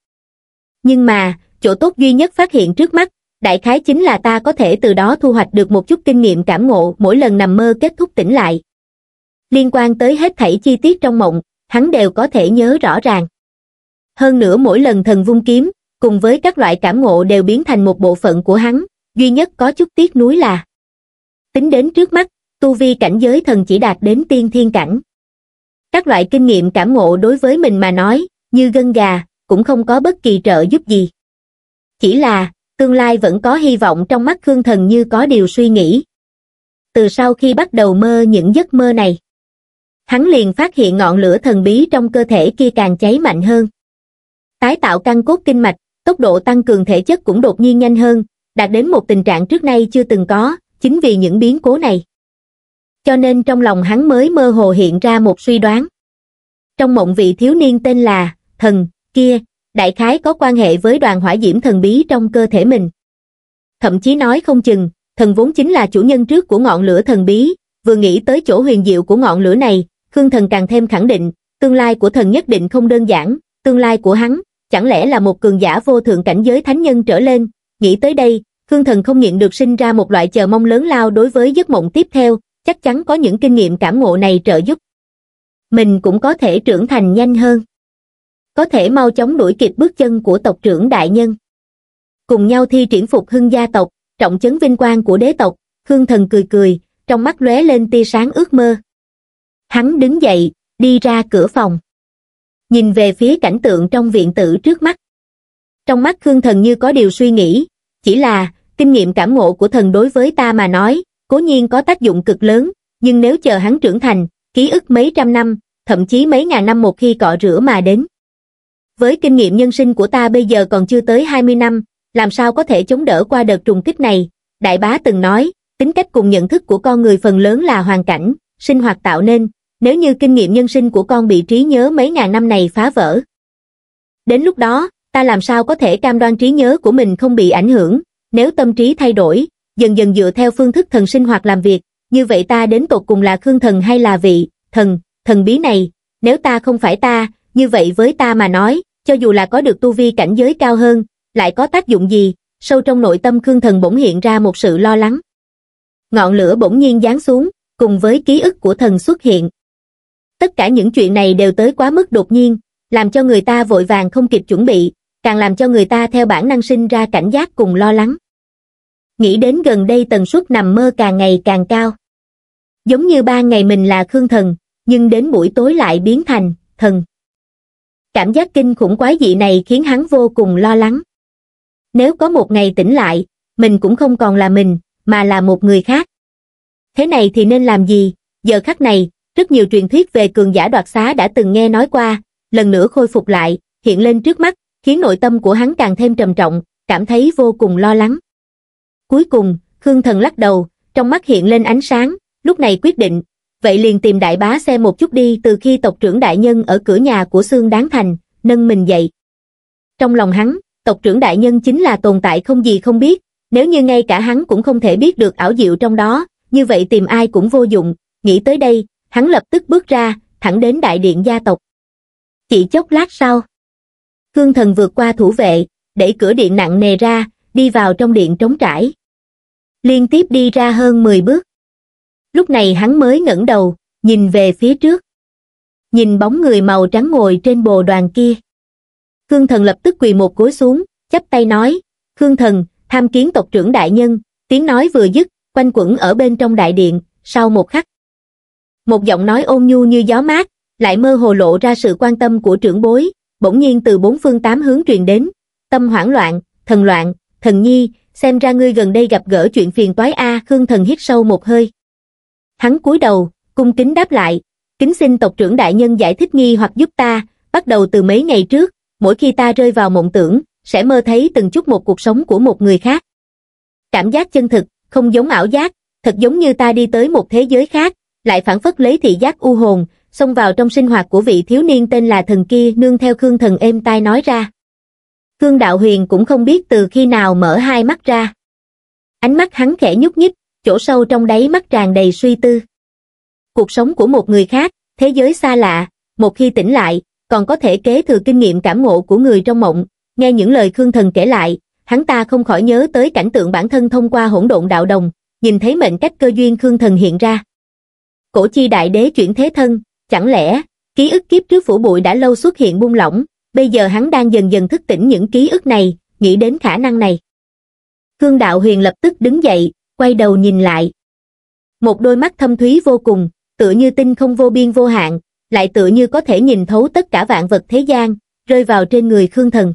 Nhưng mà, chỗ tốt duy nhất phát hiện trước mắt, đại khái chính là ta có thể từ đó thu hoạch được một chút kinh nghiệm cảm ngộ mỗi lần nằm mơ kết thúc tỉnh lại. Liên quan tới hết thảy chi tiết trong mộng, hắn đều có thể nhớ rõ ràng. Hơn nữa mỗi lần thần vung kiếm, cùng với các loại cảm ngộ đều biến thành một bộ phận của hắn, duy nhất có chút tiếc nuối là Tính đến trước mắt, tu vi cảnh giới thần chỉ đạt đến tiên thiên cảnh. Các loại kinh nghiệm cảm ngộ đối với mình mà nói, như gân gà, cũng không có bất kỳ trợ giúp gì. Chỉ là, tương lai vẫn có hy vọng trong mắt Khương Thần như có điều suy nghĩ. Từ sau khi bắt đầu mơ những giấc mơ này, hắn liền phát hiện ngọn lửa thần bí trong cơ thể kia càng cháy mạnh hơn. Tái tạo căn cốt kinh mạch, tốc độ tăng cường thể chất cũng đột nhiên nhanh hơn, đạt đến một tình trạng trước nay chưa từng có, chính vì những biến cố này. Cho nên trong lòng hắn mới mơ hồ hiện ra một suy đoán. Trong mộng vị thiếu niên tên là, thần, kia, đại khái có quan hệ với đoàn hỏa diễm thần bí trong cơ thể mình. Thậm chí nói không chừng, thần vốn chính là chủ nhân trước của ngọn lửa thần bí, vừa nghĩ tới chỗ huyền diệu của ngọn lửa này, Khương thần càng thêm khẳng định, tương lai của thần nhất định không đơn giản, tương lai của hắn chẳng lẽ là một cường giả vô thượng cảnh giới thánh nhân trở lên, nghĩ tới đây, Khương Thần không nhịn được sinh ra một loại chờ mong lớn lao đối với giấc mộng tiếp theo, chắc chắn có những kinh nghiệm cảm ngộ này trợ giúp. Mình cũng có thể trưởng thành nhanh hơn. Có thể mau chóng đuổi kịp bước chân của tộc trưởng đại nhân. Cùng nhau thi triển phục hưng gia tộc, trọng chấn vinh quang của đế tộc, Khương Thần cười cười, trong mắt lóe lên tia sáng ước mơ. Hắn đứng dậy, đi ra cửa phòng nhìn về phía cảnh tượng trong viện tử trước mắt. Trong mắt Khương Thần như có điều suy nghĩ, chỉ là, kinh nghiệm cảm ngộ của thần đối với ta mà nói, cố nhiên có tác dụng cực lớn, nhưng nếu chờ hắn trưởng thành, ký ức mấy trăm năm, thậm chí mấy ngàn năm một khi cọ rửa mà đến. Với kinh nghiệm nhân sinh của ta bây giờ còn chưa tới 20 năm, làm sao có thể chống đỡ qua đợt trùng kích này, Đại bá từng nói, tính cách cùng nhận thức của con người phần lớn là hoàn cảnh, sinh hoạt tạo nên, nếu như kinh nghiệm nhân sinh của con bị trí nhớ mấy ngàn năm này phá vỡ. Đến lúc đó, ta làm sao có thể cam đoan trí nhớ của mình không bị ảnh hưởng, nếu tâm trí thay đổi, dần dần dựa theo phương thức thần sinh hoạt làm việc, như vậy ta đến tột cùng là khương thần hay là vị, thần, thần bí này, nếu ta không phải ta, như vậy với ta mà nói, cho dù là có được tu vi cảnh giới cao hơn, lại có tác dụng gì, sâu trong nội tâm khương thần bỗng hiện ra một sự lo lắng. Ngọn lửa bỗng nhiên giáng xuống, cùng với ký ức của thần xuất hiện tất cả những chuyện này đều tới quá mức đột nhiên làm cho người ta vội vàng không kịp chuẩn bị càng làm cho người ta theo bản năng sinh ra cảnh giác cùng lo lắng nghĩ đến gần đây tần suất nằm mơ càng ngày càng cao giống như ba ngày mình là khương thần nhưng đến buổi tối lại biến thành thần cảm giác kinh khủng quái dị này khiến hắn vô cùng lo lắng nếu có một ngày tỉnh lại mình cũng không còn là mình mà là một người khác thế này thì nên làm gì giờ khắc này rất nhiều truyền thuyết về cường giả đoạt xá đã từng nghe nói qua, lần nữa khôi phục lại, hiện lên trước mắt, khiến nội tâm của hắn càng thêm trầm trọng, cảm thấy vô cùng lo lắng. Cuối cùng, Khương Thần lắc đầu, trong mắt hiện lên ánh sáng, lúc này quyết định, vậy liền tìm đại bá xe một chút đi từ khi tộc trưởng đại nhân ở cửa nhà của Sương Đáng Thành, nâng mình dậy. Trong lòng hắn, tộc trưởng đại nhân chính là tồn tại không gì không biết, nếu như ngay cả hắn cũng không thể biết được ảo diệu trong đó, như vậy tìm ai cũng vô dụng, nghĩ tới đây, hắn lập tức bước ra thẳng đến đại điện gia tộc chỉ chốc lát sau khương thần vượt qua thủ vệ đẩy cửa điện nặng nề ra đi vào trong điện trống trải liên tiếp đi ra hơn mười bước lúc này hắn mới ngẩng đầu nhìn về phía trước nhìn bóng người màu trắng ngồi trên bồ đoàn kia khương thần lập tức quỳ một gối xuống chắp tay nói khương thần tham kiến tộc trưởng đại nhân tiếng nói vừa dứt quanh quẩn ở bên trong đại điện sau một khắc một giọng nói ôn nhu như gió mát, lại mơ hồ lộ ra sự quan tâm của trưởng bối, bỗng nhiên từ bốn phương tám hướng truyền đến. Tâm hoảng loạn, thần loạn, thần nhi, xem ra ngươi gần đây gặp gỡ chuyện phiền toái a, Khương Thần hít sâu một hơi. Hắn cúi đầu, cung kính đáp lại, kính xin tộc trưởng đại nhân giải thích nghi hoặc giúp ta, bắt đầu từ mấy ngày trước, mỗi khi ta rơi vào mộng tưởng, sẽ mơ thấy từng chút một cuộc sống của một người khác. Cảm giác chân thực, không giống ảo giác, thật giống như ta đi tới một thế giới khác, lại phản phất lấy thị giác u hồn, xông vào trong sinh hoạt của vị thiếu niên tên là thần kia nương theo Khương thần êm tai nói ra. Khương Đạo Huyền cũng không biết từ khi nào mở hai mắt ra. Ánh mắt hắn khẽ nhúc nhích, chỗ sâu trong đáy mắt tràn đầy suy tư. Cuộc sống của một người khác, thế giới xa lạ, một khi tỉnh lại, còn có thể kế thừa kinh nghiệm cảm ngộ của người trong mộng. Nghe những lời Khương Thần kể lại, hắn ta không khỏi nhớ tới cảnh tượng bản thân thông qua hỗn độn đạo đồng, nhìn thấy mệnh cách cơ duyên Khương Thần hiện ra cổ chi đại đế chuyển thế thân, chẳng lẽ, ký ức kiếp trước phủ bụi đã lâu xuất hiện buông lỏng, bây giờ hắn đang dần dần thức tỉnh những ký ức này, nghĩ đến khả năng này. Khương Đạo Huyền lập tức đứng dậy, quay đầu nhìn lại. Một đôi mắt thâm thúy vô cùng, tựa như tinh không vô biên vô hạn, lại tựa như có thể nhìn thấu tất cả vạn vật thế gian, rơi vào trên người Khương Thần.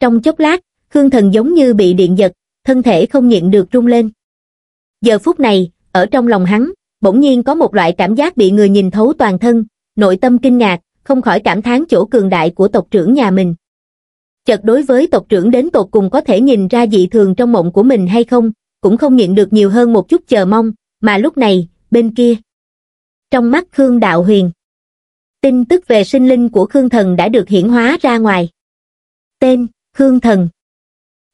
Trong chốc lát, Khương Thần giống như bị điện giật, thân thể không nhịn được rung lên. Giờ phút này, ở trong lòng hắn, bỗng nhiên có một loại cảm giác bị người nhìn thấu toàn thân, nội tâm kinh ngạc, không khỏi cảm thán chỗ cường đại của tộc trưởng nhà mình. Chợt đối với tộc trưởng đến tột cùng có thể nhìn ra dị thường trong mộng của mình hay không, cũng không nhịn được nhiều hơn một chút chờ mong, mà lúc này, bên kia. Trong mắt Khương Đạo Huyền, tin tức về sinh linh của Khương Thần đã được hiển hóa ra ngoài. Tên, Khương Thần.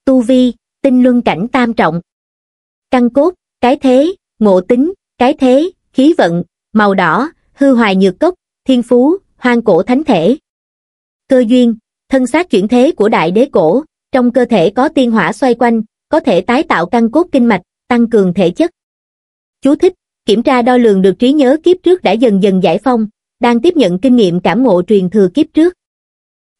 Tu Vi, tinh luân cảnh tam trọng. Căn cốt, cái thế, ngộ tính, cái thế, khí vận, màu đỏ, hư hoài nhược cốc, thiên phú, hoang cổ thánh thể. Cơ duyên, thân xác chuyển thế của đại đế cổ, trong cơ thể có tiên hỏa xoay quanh, có thể tái tạo căn cốt kinh mạch, tăng cường thể chất. Chú thích, kiểm tra đo lường được trí nhớ kiếp trước đã dần dần giải phong, đang tiếp nhận kinh nghiệm cảm ngộ truyền thừa kiếp trước.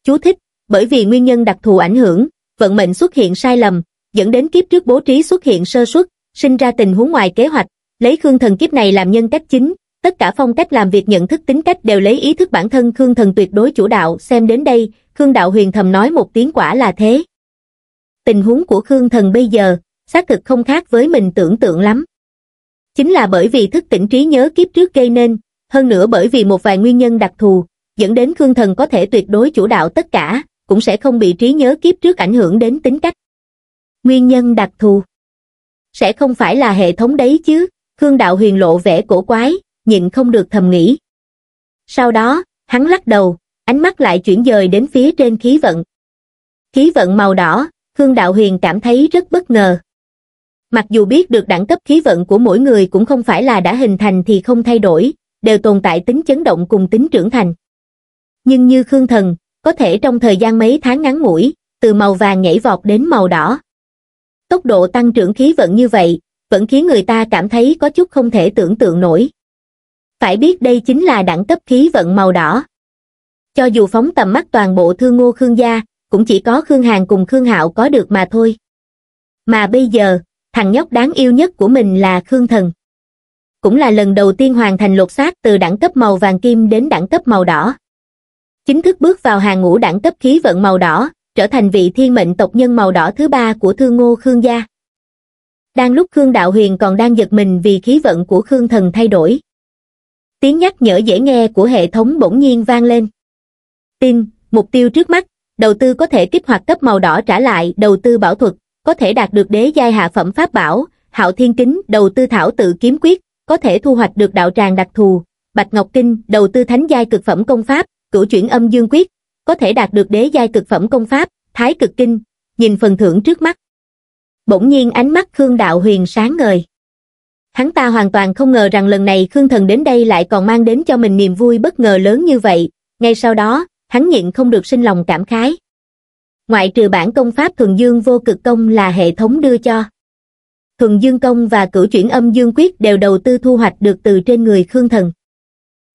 Chú thích, bởi vì nguyên nhân đặc thù ảnh hưởng, vận mệnh xuất hiện sai lầm, dẫn đến kiếp trước bố trí xuất hiện sơ suất, sinh ra tình huống ngoài kế hoạch, lấy Khương Thần kiếp này làm nhân cách chính, tất cả phong cách làm việc nhận thức tính cách đều lấy ý thức bản thân Khương Thần tuyệt đối chủ đạo, xem đến đây, Khương Đạo Huyền thầm nói một tiếng quả là thế. Tình huống của Khương Thần bây giờ, xác thực không khác với mình tưởng tượng lắm. Chính là bởi vì thức tỉnh trí nhớ kiếp trước gây nên, hơn nữa bởi vì một vài nguyên nhân đặc thù, dẫn đến Khương Thần có thể tuyệt đối chủ đạo tất cả, cũng sẽ không bị trí nhớ kiếp trước ảnh hưởng đến tính cách. Nguyên nhân đặc thù Sẽ không phải là hệ thống đấy chứ, Khương đạo huyền lộ vẻ cổ quái, nhịn không được thầm nghĩ. Sau đó, hắn lắc đầu, ánh mắt lại chuyển dời đến phía trên khí vận. Khí vận màu đỏ, Khương đạo huyền cảm thấy rất bất ngờ. Mặc dù biết được đẳng cấp khí vận của mỗi người cũng không phải là đã hình thành thì không thay đổi, đều tồn tại tính chấn động cùng tính trưởng thành. Nhưng như Khương Thần, có thể trong thời gian mấy tháng ngắn ngủi, từ màu vàng nhảy vọt đến màu đỏ. Tốc độ tăng trưởng khí vận như vậy, vẫn khiến người ta cảm thấy có chút không thể tưởng tượng nổi. Phải biết đây chính là đẳng cấp khí vận màu đỏ. Cho dù phóng tầm mắt toàn bộ thương ngô Khương gia, cũng chỉ có Khương Hàng cùng Khương Hạo có được mà thôi. Mà bây giờ, thằng nhóc đáng yêu nhất của mình là Khương Thần. Cũng là lần đầu tiên hoàn thành lột xác từ đẳng cấp màu vàng kim đến đẳng cấp màu đỏ. Chính thức bước vào hàng ngũ đẳng cấp khí vận màu đỏ, trở thành vị thiên mệnh tộc nhân màu đỏ thứ ba của Thương Ngô Khương gia đang lúc Khương Đạo Huyền còn đang giật mình vì khí vận của Khương Thần thay đổi. Tiếng nhắc nhở dễ nghe của hệ thống bỗng nhiên vang lên. Tin, mục tiêu trước mắt, đầu tư có thể kích hoạt cấp màu đỏ trả lại đầu tư bảo thuật, có thể đạt được đế giai hạ phẩm pháp bảo, hạo thiên kính đầu tư thảo tự kiếm quyết, có thể thu hoạch được đạo tràng đặc thù, bạch ngọc kinh đầu tư thánh giai cực phẩm công pháp, cửu chuyển âm dương quyết, có thể đạt được đế giai cực phẩm công pháp, thái cực kinh, nhìn phần thưởng trước mắt, bỗng nhiên ánh mắt Khương Đạo Huyền sáng ngời. Hắn ta hoàn toàn không ngờ rằng lần này Khương Thần đến đây lại còn mang đến cho mình niềm vui bất ngờ lớn như vậy, ngay sau đó, hắn nhịn không được sinh lòng cảm khái. Ngoại trừ bản công pháp thường Dương vô cực công là hệ thống đưa cho. thường Dương công và cửu chuyển âm dương quyết đều đầu tư thu hoạch được từ trên người Khương Thần.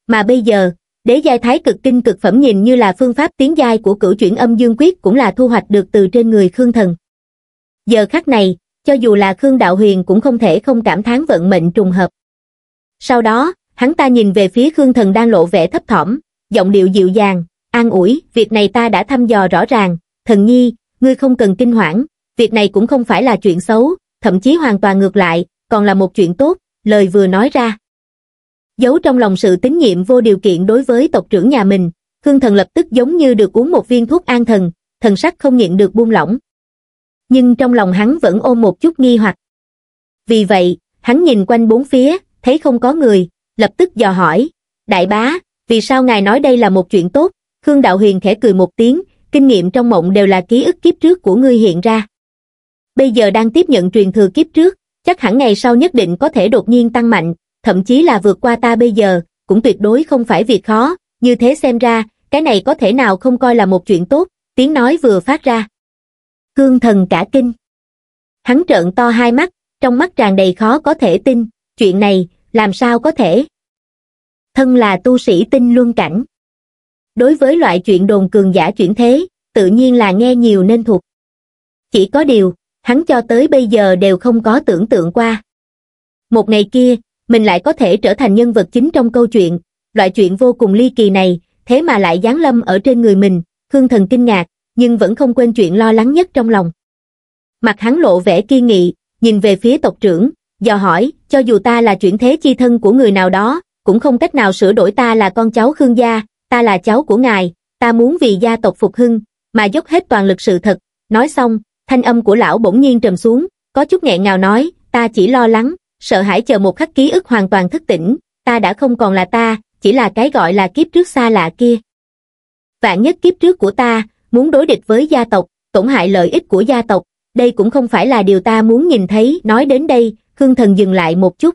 Mà bây giờ, đế giai thái cực kinh cực phẩm nhìn như là phương pháp tiến giai của cửu chuyển âm dương quyết cũng là thu hoạch được từ trên người Khương Thần. Giờ khắc này, cho dù là Khương Đạo Huyền cũng không thể không cảm thán vận mệnh trùng hợp. Sau đó, hắn ta nhìn về phía Khương Thần đang lộ vẻ thấp thỏm, giọng điệu dịu dàng, an ủi, việc này ta đã thăm dò rõ ràng, thần nhi, ngươi không cần kinh hoảng, việc này cũng không phải là chuyện xấu, thậm chí hoàn toàn ngược lại, còn là một chuyện tốt, lời vừa nói ra. Giấu trong lòng sự tín nhiệm vô điều kiện đối với tộc trưởng nhà mình, Khương Thần lập tức giống như được uống một viên thuốc an thần, thần sắc không nhịn được buông lỏng nhưng trong lòng hắn vẫn ôm một chút nghi hoặc. Vì vậy, hắn nhìn quanh bốn phía, thấy không có người, lập tức dò hỏi, đại bá, vì sao ngài nói đây là một chuyện tốt, Khương Đạo Huyền khẽ cười một tiếng, kinh nghiệm trong mộng đều là ký ức kiếp trước của ngươi hiện ra. Bây giờ đang tiếp nhận truyền thừa kiếp trước, chắc hẳn ngày sau nhất định có thể đột nhiên tăng mạnh, thậm chí là vượt qua ta bây giờ, cũng tuyệt đối không phải việc khó, như thế xem ra, cái này có thể nào không coi là một chuyện tốt, tiếng nói vừa phát ra hương thần cả kinh hắn trợn to hai mắt trong mắt tràn đầy khó có thể tin chuyện này làm sao có thể thân là tu sĩ tinh luân cảnh đối với loại chuyện đồn cường giả chuyển thế tự nhiên là nghe nhiều nên thuộc chỉ có điều hắn cho tới bây giờ đều không có tưởng tượng qua một ngày kia mình lại có thể trở thành nhân vật chính trong câu chuyện loại chuyện vô cùng ly kỳ này thế mà lại giáng lâm ở trên người mình khương thần kinh ngạc nhưng vẫn không quên chuyện lo lắng nhất trong lòng. Mặt hắn lộ vẻ kiên nghị, nhìn về phía tộc trưởng, dò hỏi, cho dù ta là chuyển thế chi thân của người nào đó, cũng không cách nào sửa đổi ta là con cháu Khương gia, ta là cháu của ngài, ta muốn vì gia tộc phục hưng, mà dốc hết toàn lực sự thật. Nói xong, thanh âm của lão bỗng nhiên trầm xuống, có chút nghẹn ngào nói, ta chỉ lo lắng, sợ hãi chờ một khắc ký ức hoàn toàn thức tỉnh, ta đã không còn là ta, chỉ là cái gọi là kiếp trước xa lạ kia. Vạn nhất kiếp trước của ta, muốn đối địch với gia tộc, tổn hại lợi ích của gia tộc, đây cũng không phải là điều ta muốn nhìn thấy. Nói đến đây, Khương Thần dừng lại một chút.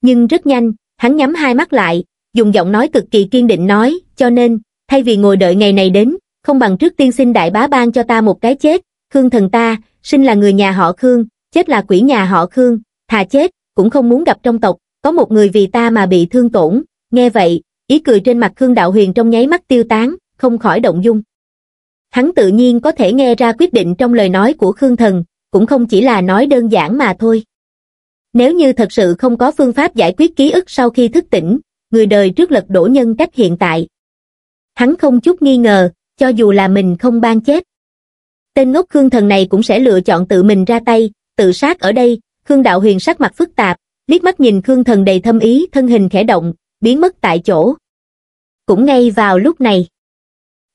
Nhưng rất nhanh, hắn nhắm hai mắt lại, dùng giọng nói cực kỳ kiên định nói, cho nên, thay vì ngồi đợi ngày này đến, không bằng trước tiên xin đại bá ban cho ta một cái chết, Khương Thần ta, sinh là người nhà họ Khương, chết là quỷ nhà họ Khương, thà chết, cũng không muốn gặp trong tộc, có một người vì ta mà bị thương tổn, nghe vậy, ý cười trên mặt Khương Đạo Huyền trong nháy mắt tiêu tán, không khỏi động dung hắn tự nhiên có thể nghe ra quyết định trong lời nói của Khương Thần, cũng không chỉ là nói đơn giản mà thôi. Nếu như thật sự không có phương pháp giải quyết ký ức sau khi thức tỉnh, người đời trước lật đổ nhân cách hiện tại. Hắn không chút nghi ngờ, cho dù là mình không ban chết. Tên ngốc Khương Thần này cũng sẽ lựa chọn tự mình ra tay, tự sát ở đây, Khương Đạo Huyền sắc mặt phức tạp, liếc mắt nhìn Khương Thần đầy thâm ý, thân hình khẽ động, biến mất tại chỗ. Cũng ngay vào lúc này,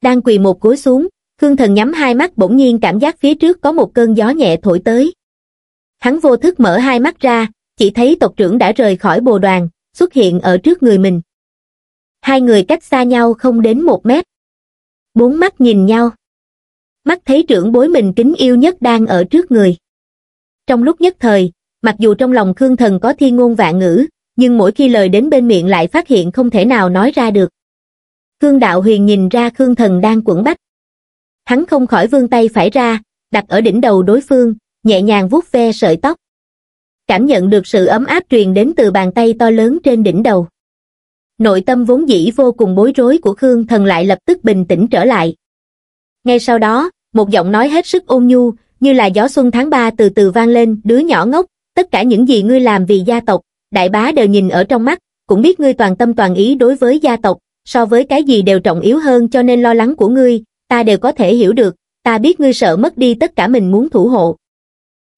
đang quỳ một gối xuống, Khương Thần nhắm hai mắt bỗng nhiên cảm giác phía trước có một cơn gió nhẹ thổi tới. Hắn vô thức mở hai mắt ra, chỉ thấy tộc trưởng đã rời khỏi bồ đoàn, xuất hiện ở trước người mình. Hai người cách xa nhau không đến một mét. Bốn mắt nhìn nhau. Mắt thấy trưởng bối mình kính yêu nhất đang ở trước người. Trong lúc nhất thời, mặc dù trong lòng Khương Thần có thi ngôn vạn ngữ, nhưng mỗi khi lời đến bên miệng lại phát hiện không thể nào nói ra được. Khương Đạo Huyền nhìn ra Khương Thần đang quẩn bách, hắn không khỏi vươn tay phải ra đặt ở đỉnh đầu đối phương nhẹ nhàng vuốt ve sợi tóc cảm nhận được sự ấm áp truyền đến từ bàn tay to lớn trên đỉnh đầu nội tâm vốn dĩ vô cùng bối rối của khương thần lại lập tức bình tĩnh trở lại ngay sau đó một giọng nói hết sức ôn nhu như là gió xuân tháng ba từ từ vang lên đứa nhỏ ngốc tất cả những gì ngươi làm vì gia tộc đại bá đều nhìn ở trong mắt cũng biết ngươi toàn tâm toàn ý đối với gia tộc so với cái gì đều trọng yếu hơn cho nên lo lắng của ngươi ta đều có thể hiểu được, ta biết ngươi sợ mất đi tất cả mình muốn thủ hộ.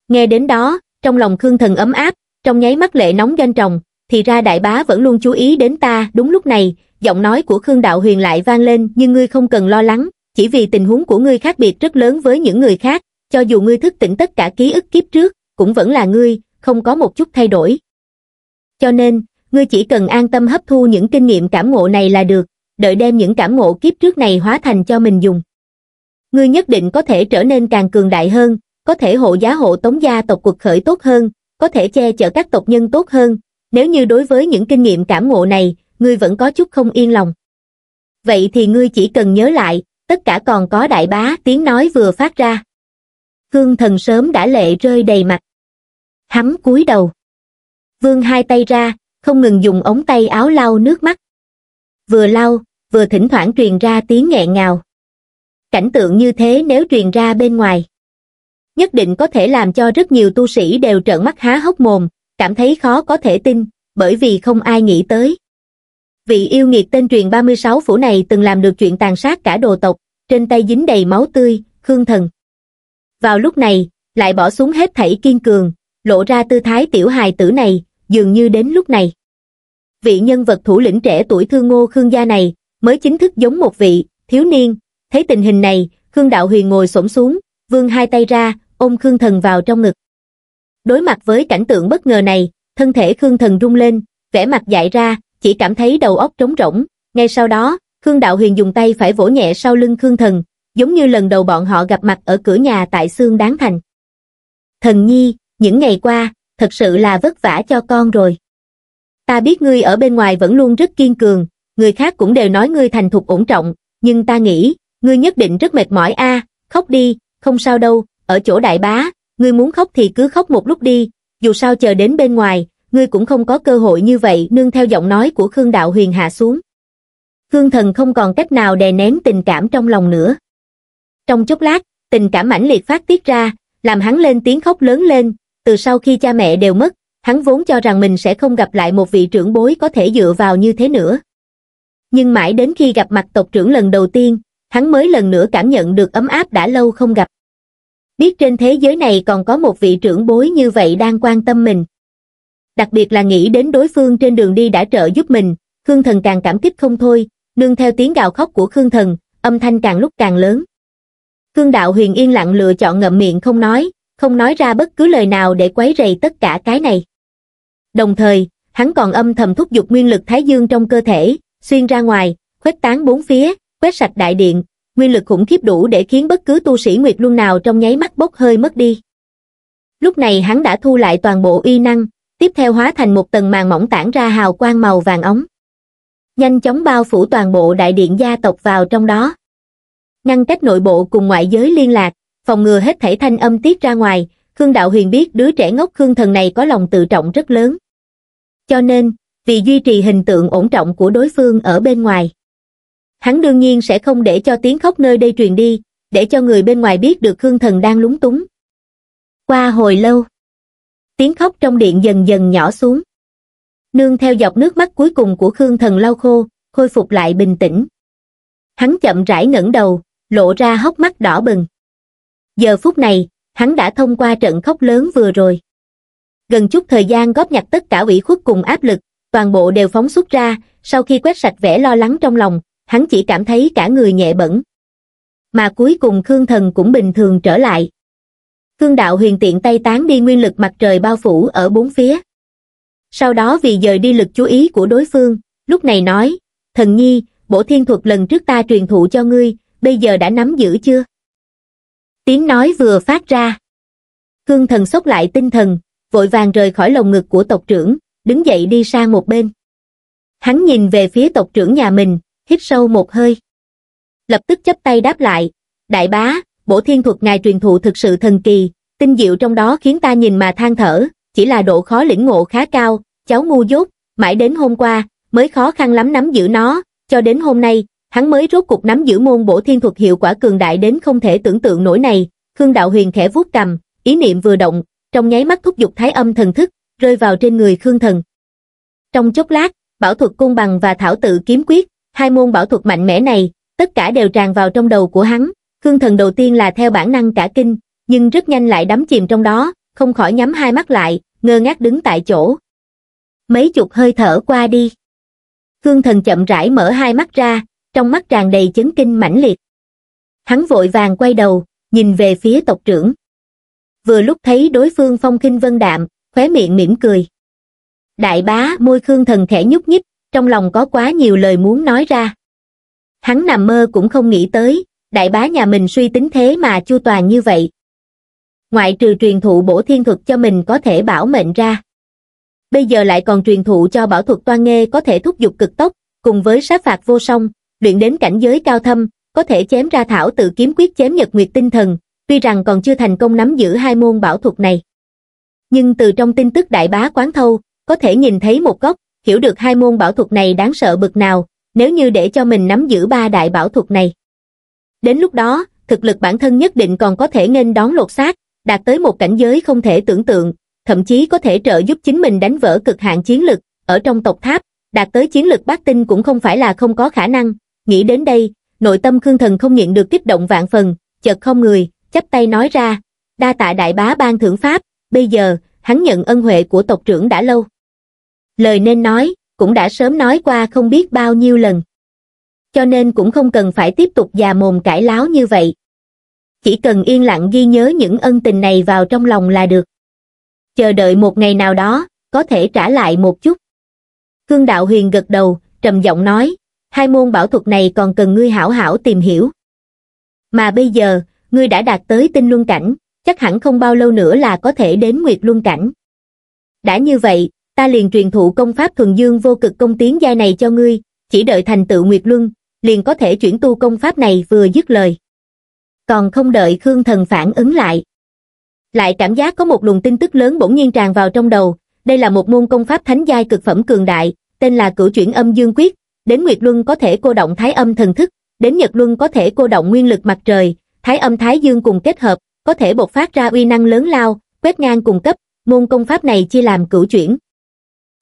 Nghe đến đó, trong lòng Khương Thần ấm áp, trong nháy mắt lệ nóng doanh trồng. thì ra đại bá vẫn luôn chú ý đến ta, đúng lúc này, giọng nói của Khương Đạo Huyền lại vang lên, nhưng ngươi không cần lo lắng, chỉ vì tình huống của ngươi khác biệt rất lớn với những người khác, cho dù ngươi thức tỉnh tất cả ký ức kiếp trước, cũng vẫn là ngươi, không có một chút thay đổi. Cho nên, ngươi chỉ cần an tâm hấp thu những kinh nghiệm cảm ngộ này là được, đợi đem những cảm ngộ kiếp trước này hóa thành cho mình dùng. Ngươi nhất định có thể trở nên càng cường đại hơn, có thể hộ giá hộ tống gia tộc cuộc khởi tốt hơn, có thể che chở các tộc nhân tốt hơn, nếu như đối với những kinh nghiệm cảm ngộ này, ngươi vẫn có chút không yên lòng. Vậy thì ngươi chỉ cần nhớ lại, tất cả còn có đại bá tiếng nói vừa phát ra. Khương thần sớm đã lệ rơi đầy mặt. Hắm cúi đầu. Vương hai tay ra, không ngừng dùng ống tay áo lau nước mắt. Vừa lau, vừa thỉnh thoảng truyền ra tiếng nghẹn ngào. Cảnh tượng như thế nếu truyền ra bên ngoài, nhất định có thể làm cho rất nhiều tu sĩ đều trợn mắt há hốc mồm, cảm thấy khó có thể tin, bởi vì không ai nghĩ tới. Vị yêu nghiệt tên truyền 36 phủ này từng làm được chuyện tàn sát cả đồ tộc, trên tay dính đầy máu tươi, khương thần. Vào lúc này, lại bỏ xuống hết thảy kiên cường, lộ ra tư thái tiểu hài tử này, dường như đến lúc này. Vị nhân vật thủ lĩnh trẻ tuổi thương ngô khương gia này, mới chính thức giống một vị thiếu niên. Thấy tình hình này, Khương Đạo Huyền ngồi xổm xuống, vươn hai tay ra, ôm Khương Thần vào trong ngực. Đối mặt với cảnh tượng bất ngờ này, thân thể Khương Thần rung lên, vẻ mặt dại ra, chỉ cảm thấy đầu óc trống rỗng. Ngay sau đó, Khương Đạo Huyền dùng tay phải vỗ nhẹ sau lưng Khương Thần, giống như lần đầu bọn họ gặp mặt ở cửa nhà tại Sương Đáng Thành. Thần Nhi, những ngày qua, thật sự là vất vả cho con rồi. Ta biết ngươi ở bên ngoài vẫn luôn rất kiên cường, người khác cũng đều nói ngươi thành thục ổn trọng, nhưng ta nghĩ, ngươi nhất định rất mệt mỏi a khóc đi, không sao đâu, ở chỗ đại bá, ngươi muốn khóc thì cứ khóc một lúc đi, dù sao chờ đến bên ngoài, ngươi cũng không có cơ hội như vậy nương theo giọng nói của Khương Đạo Huyền hạ xuống. Khương Thần không còn cách nào đè nén tình cảm trong lòng nữa. Trong chốc lát, tình cảm mãnh liệt phát tiết ra, làm hắn lên tiếng khóc lớn lên, từ sau khi cha mẹ đều mất, hắn vốn cho rằng mình sẽ không gặp lại một vị trưởng bối có thể dựa vào như thế nữa nhưng mãi đến khi gặp mặt tộc trưởng lần đầu tiên, hắn mới lần nữa cảm nhận được ấm áp đã lâu không gặp. Biết trên thế giới này còn có một vị trưởng bối như vậy đang quan tâm mình. Đặc biệt là nghĩ đến đối phương trên đường đi đã trợ giúp mình, Khương Thần càng cảm kích không thôi, nương theo tiếng gào khóc của Khương Thần, âm thanh càng lúc càng lớn. Khương Đạo Huyền yên lặng lựa chọn ngậm miệng không nói, không nói ra bất cứ lời nào để quấy rầy tất cả cái này. Đồng thời, hắn còn âm thầm thúc giục nguyên lực Thái Dương trong cơ thể, xuyên ra ngoài, khuếch tán bốn phía, quét sạch đại điện, nguyên lực khủng khiếp đủ để khiến bất cứ tu sĩ Nguyệt Luân nào trong nháy mắt bốc hơi mất đi. Lúc này hắn đã thu lại toàn bộ uy năng, tiếp theo hóa thành một tầng màn mỏng tản ra hào quang màu vàng ống. Nhanh chóng bao phủ toàn bộ đại điện gia tộc vào trong đó. Ngăn cách nội bộ cùng ngoại giới liên lạc, phòng ngừa hết thảy thanh âm tiết ra ngoài, Khương Đạo Huyền biết đứa trẻ ngốc Khương Thần này có lòng tự trọng rất lớn. Cho nên, vì duy trì hình tượng ổn trọng của đối phương ở bên ngoài. Hắn đương nhiên sẽ không để cho tiếng khóc nơi đây truyền đi, để cho người bên ngoài biết được Khương Thần đang lúng túng. Qua hồi lâu, tiếng khóc trong điện dần dần nhỏ xuống. Nương theo dọc nước mắt cuối cùng của Khương Thần lau khô, khôi phục lại bình tĩnh. Hắn chậm rãi ngẩng đầu, lộ ra hốc mắt đỏ bừng. Giờ phút này, hắn đã thông qua trận khóc lớn vừa rồi. Gần chút thời gian góp nhặt tất cả ủy khuất cùng áp lực, toàn bộ đều phóng xuất ra sau khi quét sạch vẻ lo lắng trong lòng hắn chỉ cảm thấy cả người nhẹ bẩn mà cuối cùng khương thần cũng bình thường trở lại khương đạo huyền tiện tay tán đi nguyên lực mặt trời bao phủ ở bốn phía sau đó vì dời đi lực chú ý của đối phương lúc này nói thần nhi bổ thiên thuật lần trước ta truyền thụ cho ngươi bây giờ đã nắm giữ chưa tiếng nói vừa phát ra khương thần sốc lại tinh thần vội vàng rời khỏi lồng ngực của tộc trưởng đứng dậy đi sang một bên. Hắn nhìn về phía tộc trưởng nhà mình, hít sâu một hơi. Lập tức chấp tay đáp lại, đại bá, bổ thiên thuật ngài truyền thụ thực sự thần kỳ, tinh diệu trong đó khiến ta nhìn mà than thở, chỉ là độ khó lĩnh ngộ khá cao, cháu ngu dốt, mãi đến hôm qua, mới khó khăn lắm nắm giữ nó, cho đến hôm nay, hắn mới rốt cục nắm giữ môn bổ thiên thuật hiệu quả cường đại đến không thể tưởng tượng nổi này, Khương Đạo Huyền khẽ vuốt cầm, ý niệm vừa động, trong nháy mắt thúc giục thái âm thần thức, rơi vào trên người Khương Thần. Trong chốc lát, bảo thuật cung bằng và thảo tự kiếm quyết, hai môn bảo thuật mạnh mẽ này, tất cả đều tràn vào trong đầu của hắn. Khương Thần đầu tiên là theo bản năng cả kinh, nhưng rất nhanh lại đắm chìm trong đó, không khỏi nhắm hai mắt lại, ngơ ngác đứng tại chỗ. Mấy chục hơi thở qua đi. Khương Thần chậm rãi mở hai mắt ra, trong mắt tràn đầy chấn kinh mãnh liệt. Hắn vội vàng quay đầu, nhìn về phía tộc trưởng. Vừa lúc thấy đối phương phong kinh vân đạm, khóe miệng mỉm cười. Đại bá môi Khương Thần khẽ nhúc nhích, trong lòng có quá nhiều lời muốn nói ra. Hắn nằm mơ cũng không nghĩ tới, đại bá nhà mình suy tính thế mà chu toàn như vậy. Ngoại trừ truyền thụ bổ thiên thuật cho mình có thể bảo mệnh ra. Bây giờ lại còn truyền thụ cho bảo thuật toan nghê có thể thúc giục cực tốc, cùng với sát phạt vô song, luyện đến cảnh giới cao thâm, có thể chém ra thảo tự kiếm quyết chém nhật nguyệt tinh thần, tuy rằng còn chưa thành công nắm giữ hai môn bảo thuật này nhưng từ trong tin tức đại bá quán thâu, có thể nhìn thấy một góc, hiểu được hai môn bảo thuật này đáng sợ bực nào, nếu như để cho mình nắm giữ ba đại bảo thuật này. Đến lúc đó, thực lực bản thân nhất định còn có thể nghênh đón lột xác, đạt tới một cảnh giới không thể tưởng tượng, thậm chí có thể trợ giúp chính mình đánh vỡ cực hạn chiến lực, ở trong tộc tháp, đạt tới chiến lực bát tinh cũng không phải là không có khả năng. Nghĩ đến đây, nội tâm Khương Thần không nhịn được kích động vạn phần, chợt không người, chắp tay nói ra, đa tạ đại bá ban thưởng pháp, bây giờ, hắn nhận ân huệ của tộc trưởng đã lâu. Lời nên nói, cũng đã sớm nói qua không biết bao nhiêu lần. Cho nên cũng không cần phải tiếp tục già mồm cãi láo như vậy. Chỉ cần yên lặng ghi nhớ những ân tình này vào trong lòng là được. Chờ đợi một ngày nào đó, có thể trả lại một chút. Khương Đạo Huyền gật đầu, trầm giọng nói, hai môn bảo thuật này còn cần ngươi hảo hảo tìm hiểu. Mà bây giờ, ngươi đã đạt tới tinh luân cảnh, chắc hẳn không bao lâu nữa là có thể đến Nguyệt Luân Cảnh. Đã như vậy, ta liền truyền thụ công pháp thuần dương vô cực công tiến giai này cho ngươi, chỉ đợi thành tựu Nguyệt Luân, liền có thể chuyển tu công pháp này vừa dứt lời. Còn không đợi Khương Thần phản ứng lại. Lại cảm giác có một luồng tin tức lớn bỗng nhiên tràn vào trong đầu, đây là một môn công pháp thánh giai cực phẩm cường đại, tên là cửu chuyển âm dương quyết, đến Nguyệt Luân có thể cô động thái âm thần thức, đến Nhật Luân có thể cô động nguyên lực mặt trời, thái âm thái dương cùng kết hợp, có thể bộc phát ra uy năng lớn lao, quét ngang cùng cấp, môn công pháp này chia làm cửu chuyển.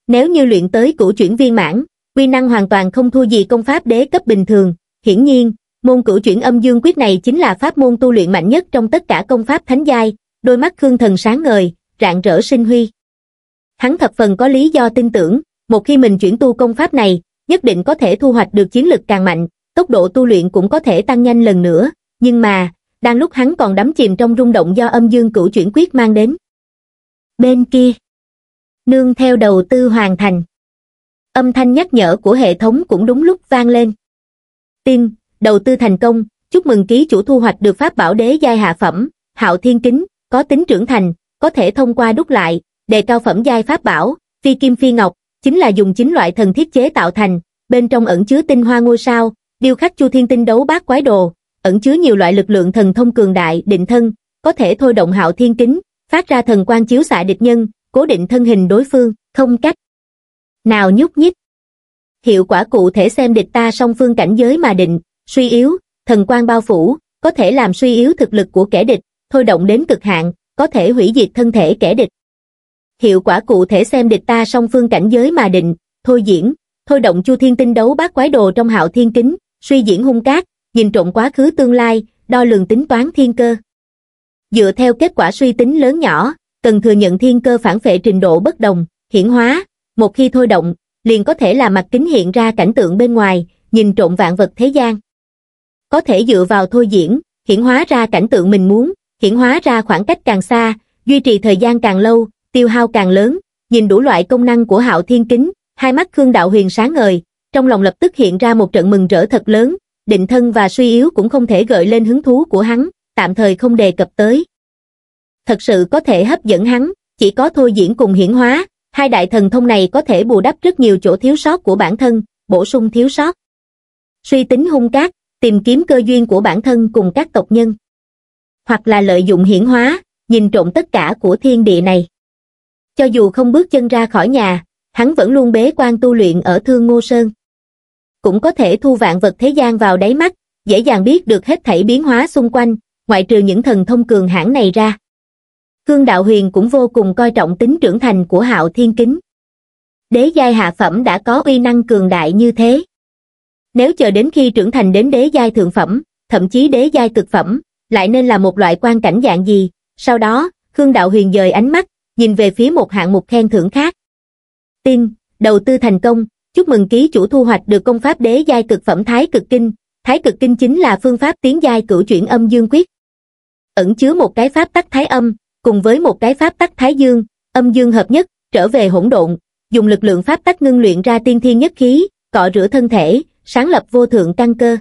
Nếu như luyện tới cửu chuyển viên mãn, uy năng hoàn toàn không thua gì công pháp đế cấp bình thường, hiển nhiên, môn cửu chuyển âm dương quyết này chính là pháp môn tu luyện mạnh nhất trong tất cả công pháp thánh giai, đôi mắt Khương Thần sáng ngời, rạng rỡ sinh huy. Hắn thập phần có lý do tin tưởng, một khi mình chuyển tu công pháp này, nhất định có thể thu hoạch được chiến lực càng mạnh, tốc độ tu luyện cũng có thể tăng nhanh lần nữa, nhưng mà, đang lúc hắn còn đắm chìm trong rung động do âm dương cửu chuyển quyết mang đến. Bên kia, nương theo đầu tư hoàn thành. Âm thanh nhắc nhở của hệ thống cũng đúng lúc vang lên. Tin, đầu tư thành công, chúc mừng ký chủ thu hoạch được pháp bảo đế giai hạ phẩm, hạo thiên kính, có tính trưởng thành, có thể thông qua đúc lại, đề cao phẩm giai pháp bảo, phi kim phi ngọc, chính là dùng chính loại thần thiết chế tạo thành, bên trong ẩn chứa tinh hoa ngôi sao, điêu khắc chu thiên tinh đấu bát quái đồ, ẩn chứa nhiều loại lực lượng thần thông cường đại định thân, có thể thôi động hạo thiên kính, phát ra thần quan chiếu xạ địch nhân, cố định thân hình đối phương, không cách. Nào nhúc nhích. Hiệu quả cụ thể xem địch ta song phương cảnh giới mà định, suy yếu, thần quan bao phủ, có thể làm suy yếu thực lực của kẻ địch, thôi động đến cực hạn, có thể hủy diệt thân thể kẻ địch. Hiệu quả cụ thể xem địch ta song phương cảnh giới mà định, thôi diễn, thôi động chu thiên tinh đấu bát quái đồ trong hạo thiên kính, suy diễn hung cát, nhìn trộn quá khứ tương lai, đo lường tính toán thiên cơ. Dựa theo kết quả suy tính lớn nhỏ, cần thừa nhận thiên cơ phản phệ trình độ bất đồng, hiển hóa, một khi thôi động, liền có thể là mặt kính hiện ra cảnh tượng bên ngoài, nhìn trộn vạn vật thế gian. Có thể dựa vào thôi diễn, hiển hóa ra cảnh tượng mình muốn, hiển hóa ra khoảng cách càng xa, duy trì thời gian càng lâu, tiêu hao càng lớn, nhìn đủ loại công năng của hạo thiên kính, hai mắt Khương Đạo Huyền sáng ngời, trong lòng lập tức hiện ra một trận mừng rỡ thật lớn, định thân và suy yếu cũng không thể gợi lên hứng thú của hắn, tạm thời không đề cập tới. Thật sự có thể hấp dẫn hắn, chỉ có thôi diễn cùng hiển hóa, hai đại thần thông này có thể bù đắp rất nhiều chỗ thiếu sót của bản thân, bổ sung thiếu sót. Suy tính hung cát, tìm kiếm cơ duyên của bản thân cùng các tộc nhân. Hoặc là lợi dụng hiển hóa, nhìn trộm tất cả của thiên địa này. Cho dù không bước chân ra khỏi nhà, hắn vẫn luôn bế quan tu luyện ở Thương Ngô Sơn cũng có thể thu vạn vật thế gian vào đáy mắt, dễ dàng biết được hết thảy biến hóa xung quanh, ngoại trừ những thần thông cường hãn này ra. Khương Đạo Huyền cũng vô cùng coi trọng tính trưởng thành của Hạo Thiên Kính. Đế giai hạ phẩm đã có uy năng cường đại như thế. Nếu chờ đến khi trưởng thành đến đế giai thượng phẩm, thậm chí đế giai cực phẩm, lại nên là một loại quan cảnh dạng gì, sau đó, Khương Đạo Huyền dời ánh mắt, nhìn về phía một hạng mục khen thưởng khác. Tin, đầu tư thành công, chúc mừng ký chủ thu hoạch được công pháp đế giai cực phẩm thái cực kinh thái cực kinh chính là phương pháp tiến giai cửu chuyển âm dương quyết ẩn chứa một cái pháp tắc thái âm cùng với một cái pháp tắc thái dương âm dương hợp nhất trở về hỗn độn dùng lực lượng pháp tắc ngưng luyện ra tiên thiên nhất khí cọ rửa thân thể sáng lập vô thượng căn cơ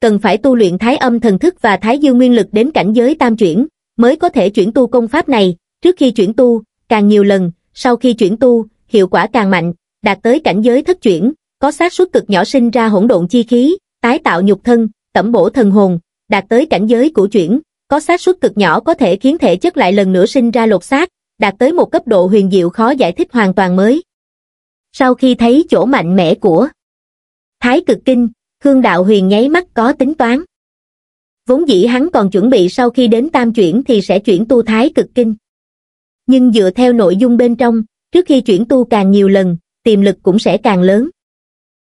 cần phải tu luyện thái âm thần thức và thái dương nguyên lực đến cảnh giới tam chuyển mới có thể chuyển tu công pháp này trước khi chuyển tu càng nhiều lần sau khi chuyển tu hiệu quả càng mạnh đạt tới cảnh giới thất chuyển, có xác suất cực nhỏ sinh ra hỗn độn chi khí, tái tạo nhục thân, tẩm bổ thần hồn, đạt tới cảnh giới của chuyển, có xác suất cực nhỏ có thể khiến thể chất lại lần nữa sinh ra lột xác, đạt tới một cấp độ huyền diệu khó giải thích hoàn toàn mới. Sau khi thấy chỗ mạnh mẽ của Thái Cực Kinh, Khương Đạo Huyền nháy mắt có tính toán. Vốn dĩ hắn còn chuẩn bị sau khi đến tam chuyển thì sẽ chuyển tu Thái Cực Kinh. Nhưng dựa theo nội dung bên trong, trước khi chuyển tu càng nhiều lần, tiềm lực cũng sẽ càng lớn.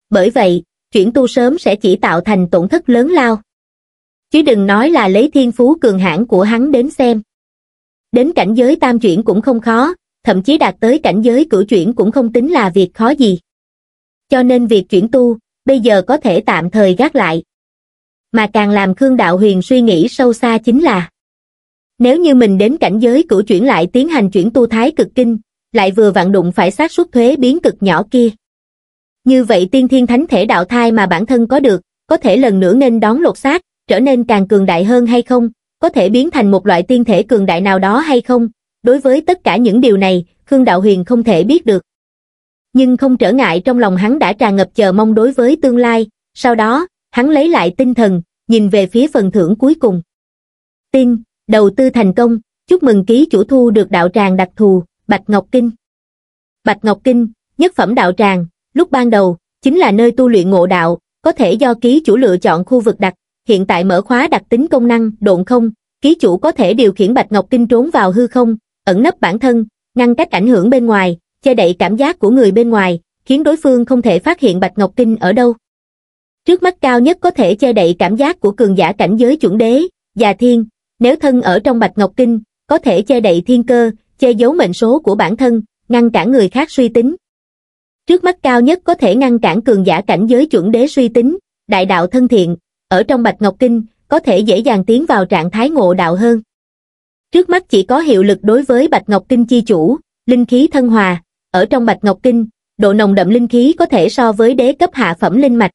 Bởi vậy, chuyển tu sớm sẽ chỉ tạo thành tổn thất lớn lao. Chứ đừng nói là lấy thiên phú cường hãn của hắn đến xem. Đến cảnh giới tam chuyển cũng không khó, thậm chí đạt tới cảnh giới cửu chuyển cũng không tính là việc khó gì. Cho nên việc chuyển tu, bây giờ có thể tạm thời gác lại. Mà càng làm Khương Đạo Huyền suy nghĩ sâu xa chính là nếu như mình đến cảnh giới cửu chuyển lại tiến hành chuyển tu thái cực kinh, lại vừa vặn đụng phải xác suất thuế biến cực nhỏ kia. Như vậy tiên thiên thánh thể đạo thai mà bản thân có được, có thể lần nữa nên đón lột xác, trở nên càng cường đại hơn hay không, có thể biến thành một loại tiên thể cường đại nào đó hay không. Đối với tất cả những điều này, Khương Đạo Huyền không thể biết được. Nhưng không trở ngại trong lòng hắn đã tràn ngập chờ mong đối với tương lai, sau đó, hắn lấy lại tinh thần, nhìn về phía phần thưởng cuối cùng. Tin, đầu tư thành công, chúc mừng ký chủ thu được đạo tràng đặc thù, Bạch Ngọc Kinh. Bạch Ngọc Kinh, nhất phẩm đạo tràng, lúc ban đầu, chính là nơi tu luyện ngộ đạo, có thể do ký chủ lựa chọn khu vực đặt, hiện tại mở khóa đặc tính công năng, độn không, ký chủ có thể điều khiển Bạch Ngọc Kinh trốn vào hư không, ẩn nấp bản thân, ngăn cách ảnh hưởng bên ngoài, che đậy cảm giác của người bên ngoài, khiến đối phương không thể phát hiện Bạch Ngọc Kinh ở đâu. Trước mắt cao nhất có thể che đậy cảm giác của cường giả cảnh giới chuẩn đế, già thiên, nếu thân ở trong Bạch Ngọc Kinh, có thể che đậy thiên cơ, che giấu mệnh số của bản thân, ngăn cản người khác suy tính. Trước mắt cao nhất có thể ngăn cản cường giả cảnh giới chuẩn đế suy tính, đại đạo thân thiện, ở trong Bạch Ngọc Kinh, có thể dễ dàng tiến vào trạng thái ngộ đạo hơn. Trước mắt chỉ có hiệu lực đối với Bạch Ngọc Kinh chi chủ, linh khí thân hòa, ở trong Bạch Ngọc Kinh, độ nồng đậm linh khí có thể so với đế cấp hạ phẩm linh mạch.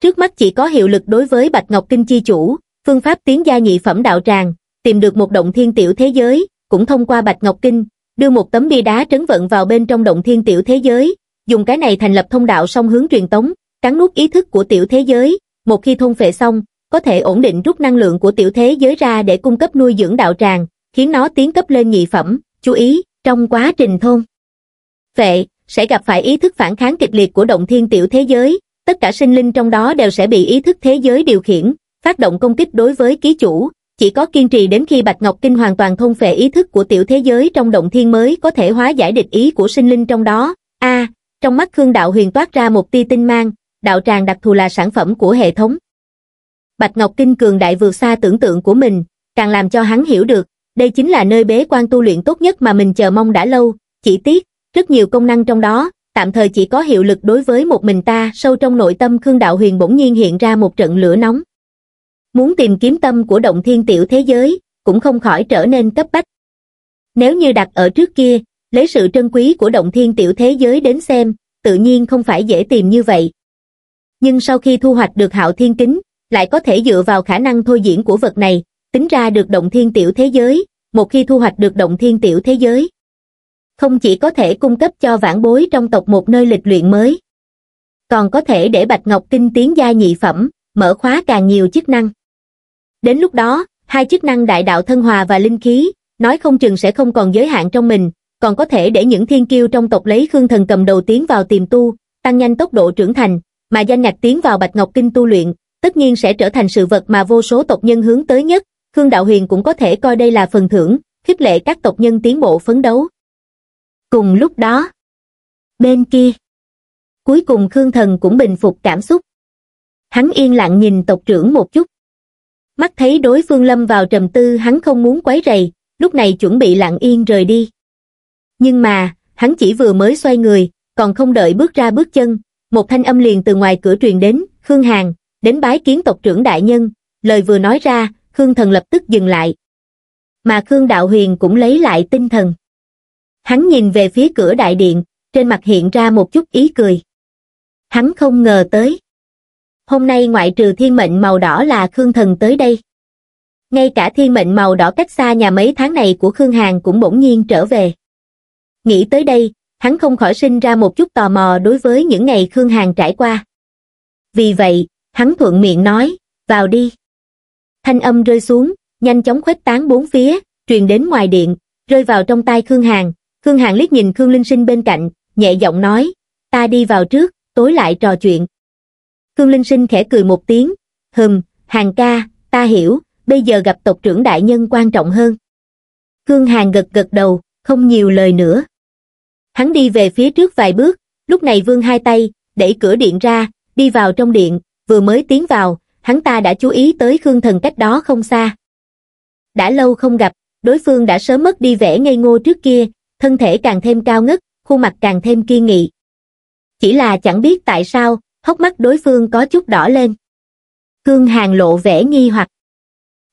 Trước mắt chỉ có hiệu lực đối với Bạch Ngọc Kinh chi chủ, phương pháp tiến gia nhị phẩm đạo tràng, tìm được một động thiên tiểu thế giới, cũng thông qua Bạch Ngọc Kinh, đưa một tấm bia đá trấn vận vào bên trong động thiên tiểu thế giới, dùng cái này thành lập thông đạo song hướng truyền tống, cắn nút ý thức của tiểu thế giới, một khi thôn phệ xong, có thể ổn định rút năng lượng của tiểu thế giới ra để cung cấp nuôi dưỡng đạo tràng, khiến nó tiến cấp lên nhị phẩm, chú ý, trong quá trình thôn. Phệ, sẽ gặp phải ý thức phản kháng kịch liệt của động thiên tiểu thế giới, tất cả sinh linh trong đó đều sẽ bị ý thức thế giới điều khiển, phát động công kích đối với ký chủ, chỉ có kiên trì đến khi bạch ngọc kinh hoàn toàn thông phệ ý thức của tiểu thế giới trong động thiên mới có thể hóa giải địch ý của sinh linh trong đó a trong mắt khương đạo huyền toát ra một tia tinh mang đạo tràng đặc thù là sản phẩm của hệ thống bạch ngọc kinh cường đại vượt xa tưởng tượng của mình càng làm cho hắn hiểu được đây chính là nơi bế quan tu luyện tốt nhất mà mình chờ mong đã lâu chỉ tiếc rất nhiều công năng trong đó tạm thời chỉ có hiệu lực đối với một mình ta sâu trong nội tâm khương đạo huyền bỗng nhiên hiện ra một trận lửa nóng muốn tìm kiếm tâm của động thiên tiểu thế giới cũng không khỏi trở nên cấp bách nếu như đặt ở trước kia lấy sự trân quý của động thiên tiểu thế giới đến xem tự nhiên không phải dễ tìm như vậy nhưng sau khi thu hoạch được hạo thiên kính lại có thể dựa vào khả năng thôi diễn của vật này tính ra được động thiên tiểu thế giới một khi thu hoạch được động thiên tiểu thế giới không chỉ có thể cung cấp cho vãn bối trong tộc một nơi lịch luyện mới còn có thể để bạch ngọc kinh tiến gia nhị phẩm mở khóa càng nhiều chức năng Đến lúc đó, hai chức năng đại đạo thân hòa và linh khí, nói không chừng sẽ không còn giới hạn trong mình, còn có thể để những thiên kiêu trong tộc lấy Khương Thần cầm đầu tiến vào tìm tu, tăng nhanh tốc độ trưởng thành, mà danh ngạch tiến vào Bạch Ngọc Kinh tu luyện, tất nhiên sẽ trở thành sự vật mà vô số tộc nhân hướng tới nhất, Khương Đạo Huyền cũng có thể coi đây là phần thưởng, khích lệ các tộc nhân tiến bộ phấn đấu. Cùng lúc đó, bên kia, cuối cùng Khương Thần cũng bình phục cảm xúc. Hắn yên lặng nhìn tộc trưởng một chút, mắt thấy đối phương lâm vào trầm tư hắn không muốn quấy rầy lúc này chuẩn bị lặng yên rời đi nhưng mà hắn chỉ vừa mới xoay người còn không đợi bước ra bước chân một thanh âm liền từ ngoài cửa truyền đến khương hàn đến bái kiến tộc trưởng đại nhân lời vừa nói ra khương thần lập tức dừng lại mà khương đạo huyền cũng lấy lại tinh thần hắn nhìn về phía cửa đại điện trên mặt hiện ra một chút ý cười hắn không ngờ tới hôm nay ngoại trừ thiên mệnh màu đỏ là Khương Thần tới đây. Ngay cả thiên mệnh màu đỏ cách xa nhà mấy tháng này của Khương Hàng cũng bỗng nhiên trở về. Nghĩ tới đây, hắn không khỏi sinh ra một chút tò mò đối với những ngày Khương Hàng trải qua. Vì vậy, hắn thuận miệng nói, vào đi. Thanh âm rơi xuống, nhanh chóng khuếch tán bốn phía, truyền đến ngoài điện, rơi vào trong tay Khương Hàng. Khương Hàng liếc nhìn Khương Linh Sinh bên cạnh, nhẹ giọng nói, ta đi vào trước, tối lại trò chuyện. Khương Linh Sinh khẽ cười một tiếng, hừm, hàng ca, ta hiểu, bây giờ gặp tộc trưởng đại nhân quan trọng hơn. Khương Hàng gật gật đầu, không nhiều lời nữa. Hắn đi về phía trước vài bước, lúc này vương hai tay, đẩy cửa điện ra, đi vào trong điện, vừa mới tiến vào, hắn ta đã chú ý tới Khương Thần cách đó không xa. Đã lâu không gặp, đối phương đã sớm mất đi vẻ ngây ngô trước kia, thân thể càng thêm cao ngất, khuôn mặt càng thêm kiên nghị. Chỉ là chẳng biết tại sao, hốc mắt đối phương có chút đỏ lên khương hàn lộ vẻ nghi hoặc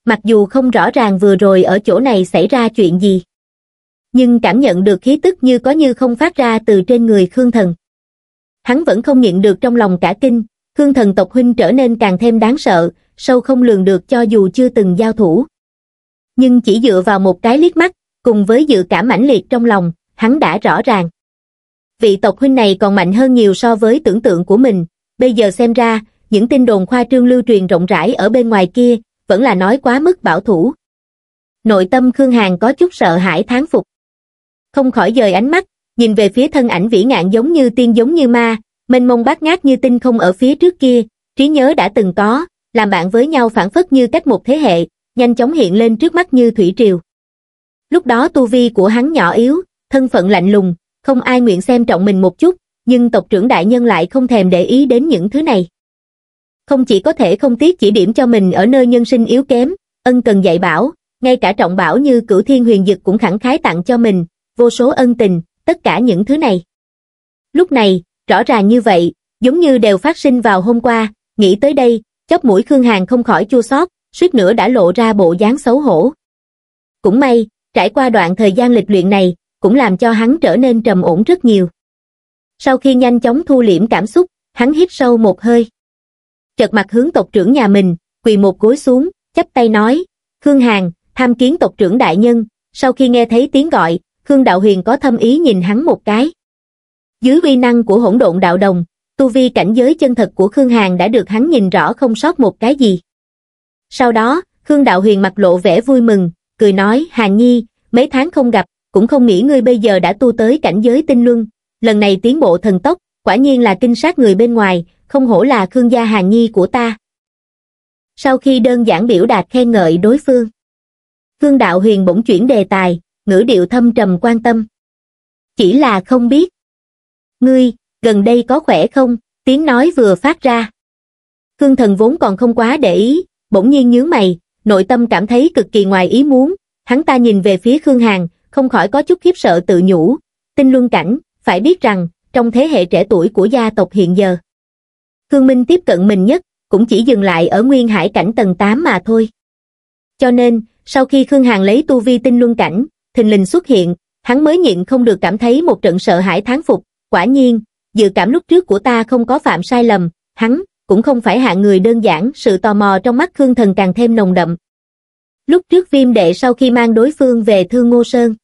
mặc dù không rõ ràng vừa rồi ở chỗ này xảy ra chuyện gì nhưng cảm nhận được khí tức như có như không phát ra từ trên người khương thần hắn vẫn không nhịn được trong lòng cả kinh khương thần tộc huynh trở nên càng thêm đáng sợ sâu không lường được cho dù chưa từng giao thủ nhưng chỉ dựa vào một cái liếc mắt cùng với dự cảm mãnh liệt trong lòng hắn đã rõ ràng vị tộc huynh này còn mạnh hơn nhiều so với tưởng tượng của mình bây giờ xem ra những tin đồn khoa trương lưu truyền rộng rãi ở bên ngoài kia vẫn là nói quá mức bảo thủ nội tâm khương hàn có chút sợ hãi thán phục không khỏi dời ánh mắt nhìn về phía thân ảnh vĩ ngạn giống như tiên giống như ma mênh mông bát ngát như tinh không ở phía trước kia trí nhớ đã từng có làm bạn với nhau phản phất như cách một thế hệ nhanh chóng hiện lên trước mắt như thủy triều lúc đó tu vi của hắn nhỏ yếu thân phận lạnh lùng không ai nguyện xem trọng mình một chút nhưng tộc trưởng đại nhân lại không thèm để ý đến những thứ này. Không chỉ có thể không tiếc chỉ điểm cho mình ở nơi nhân sinh yếu kém, ân cần dạy bảo, ngay cả trọng bảo như cửu thiên huyền dực cũng khẳng khái tặng cho mình, vô số ân tình, tất cả những thứ này. Lúc này, rõ ràng như vậy, giống như đều phát sinh vào hôm qua, nghĩ tới đây, chóp mũi Khương Hàng không khỏi chua xót, suýt nữa đã lộ ra bộ dáng xấu hổ. Cũng may, trải qua đoạn thời gian lịch luyện này, cũng làm cho hắn trở nên trầm ổn rất nhiều sau khi nhanh chóng thu liễm cảm xúc, hắn hít sâu một hơi. Trật mặt hướng tộc trưởng nhà mình, quỳ một gối xuống, chắp tay nói, Khương Hàng, tham kiến tộc trưởng đại nhân, sau khi nghe thấy tiếng gọi, Khương Đạo Huyền có thâm ý nhìn hắn một cái. Dưới uy năng của hỗn độn đạo đồng, tu vi cảnh giới chân thật của Khương Hàng đã được hắn nhìn rõ không sót một cái gì. Sau đó, Khương Đạo Huyền mặt lộ vẻ vui mừng, cười nói, Hàng Nhi, mấy tháng không gặp, cũng không nghĩ ngươi bây giờ đã tu tới cảnh giới tinh luân, lần này tiến bộ thần tốc, quả nhiên là kinh sát người bên ngoài, không hổ là Khương gia Hàng Nhi của ta. Sau khi đơn giản biểu đạt khen ngợi đối phương, Khương Đạo Huyền bỗng chuyển đề tài, ngữ điệu thâm trầm quan tâm. Chỉ là không biết. Ngươi, gần đây có khỏe không? Tiếng nói vừa phát ra. Khương thần vốn còn không quá để ý, bỗng nhiên nhướng mày, nội tâm cảm thấy cực kỳ ngoài ý muốn. Hắn ta nhìn về phía Khương Hàng, không khỏi có chút khiếp sợ tự nhủ. Tinh luân cảnh, phải biết rằng, trong thế hệ trẻ tuổi của gia tộc hiện giờ, Khương Minh tiếp cận mình nhất, cũng chỉ dừng lại ở nguyên hải cảnh tầng 8 mà thôi. Cho nên, sau khi Khương Hàng lấy tu vi tinh luân cảnh, thình lình xuất hiện, hắn mới nhịn không được cảm thấy một trận sợ hãi tháng phục, quả nhiên, dự cảm lúc trước của ta không có phạm sai lầm, hắn, cũng không phải hạ người đơn giản, sự tò mò trong mắt Khương Thần càng thêm nồng đậm. Lúc trước viêm đệ sau khi mang đối phương về Thương Ngô Sơn,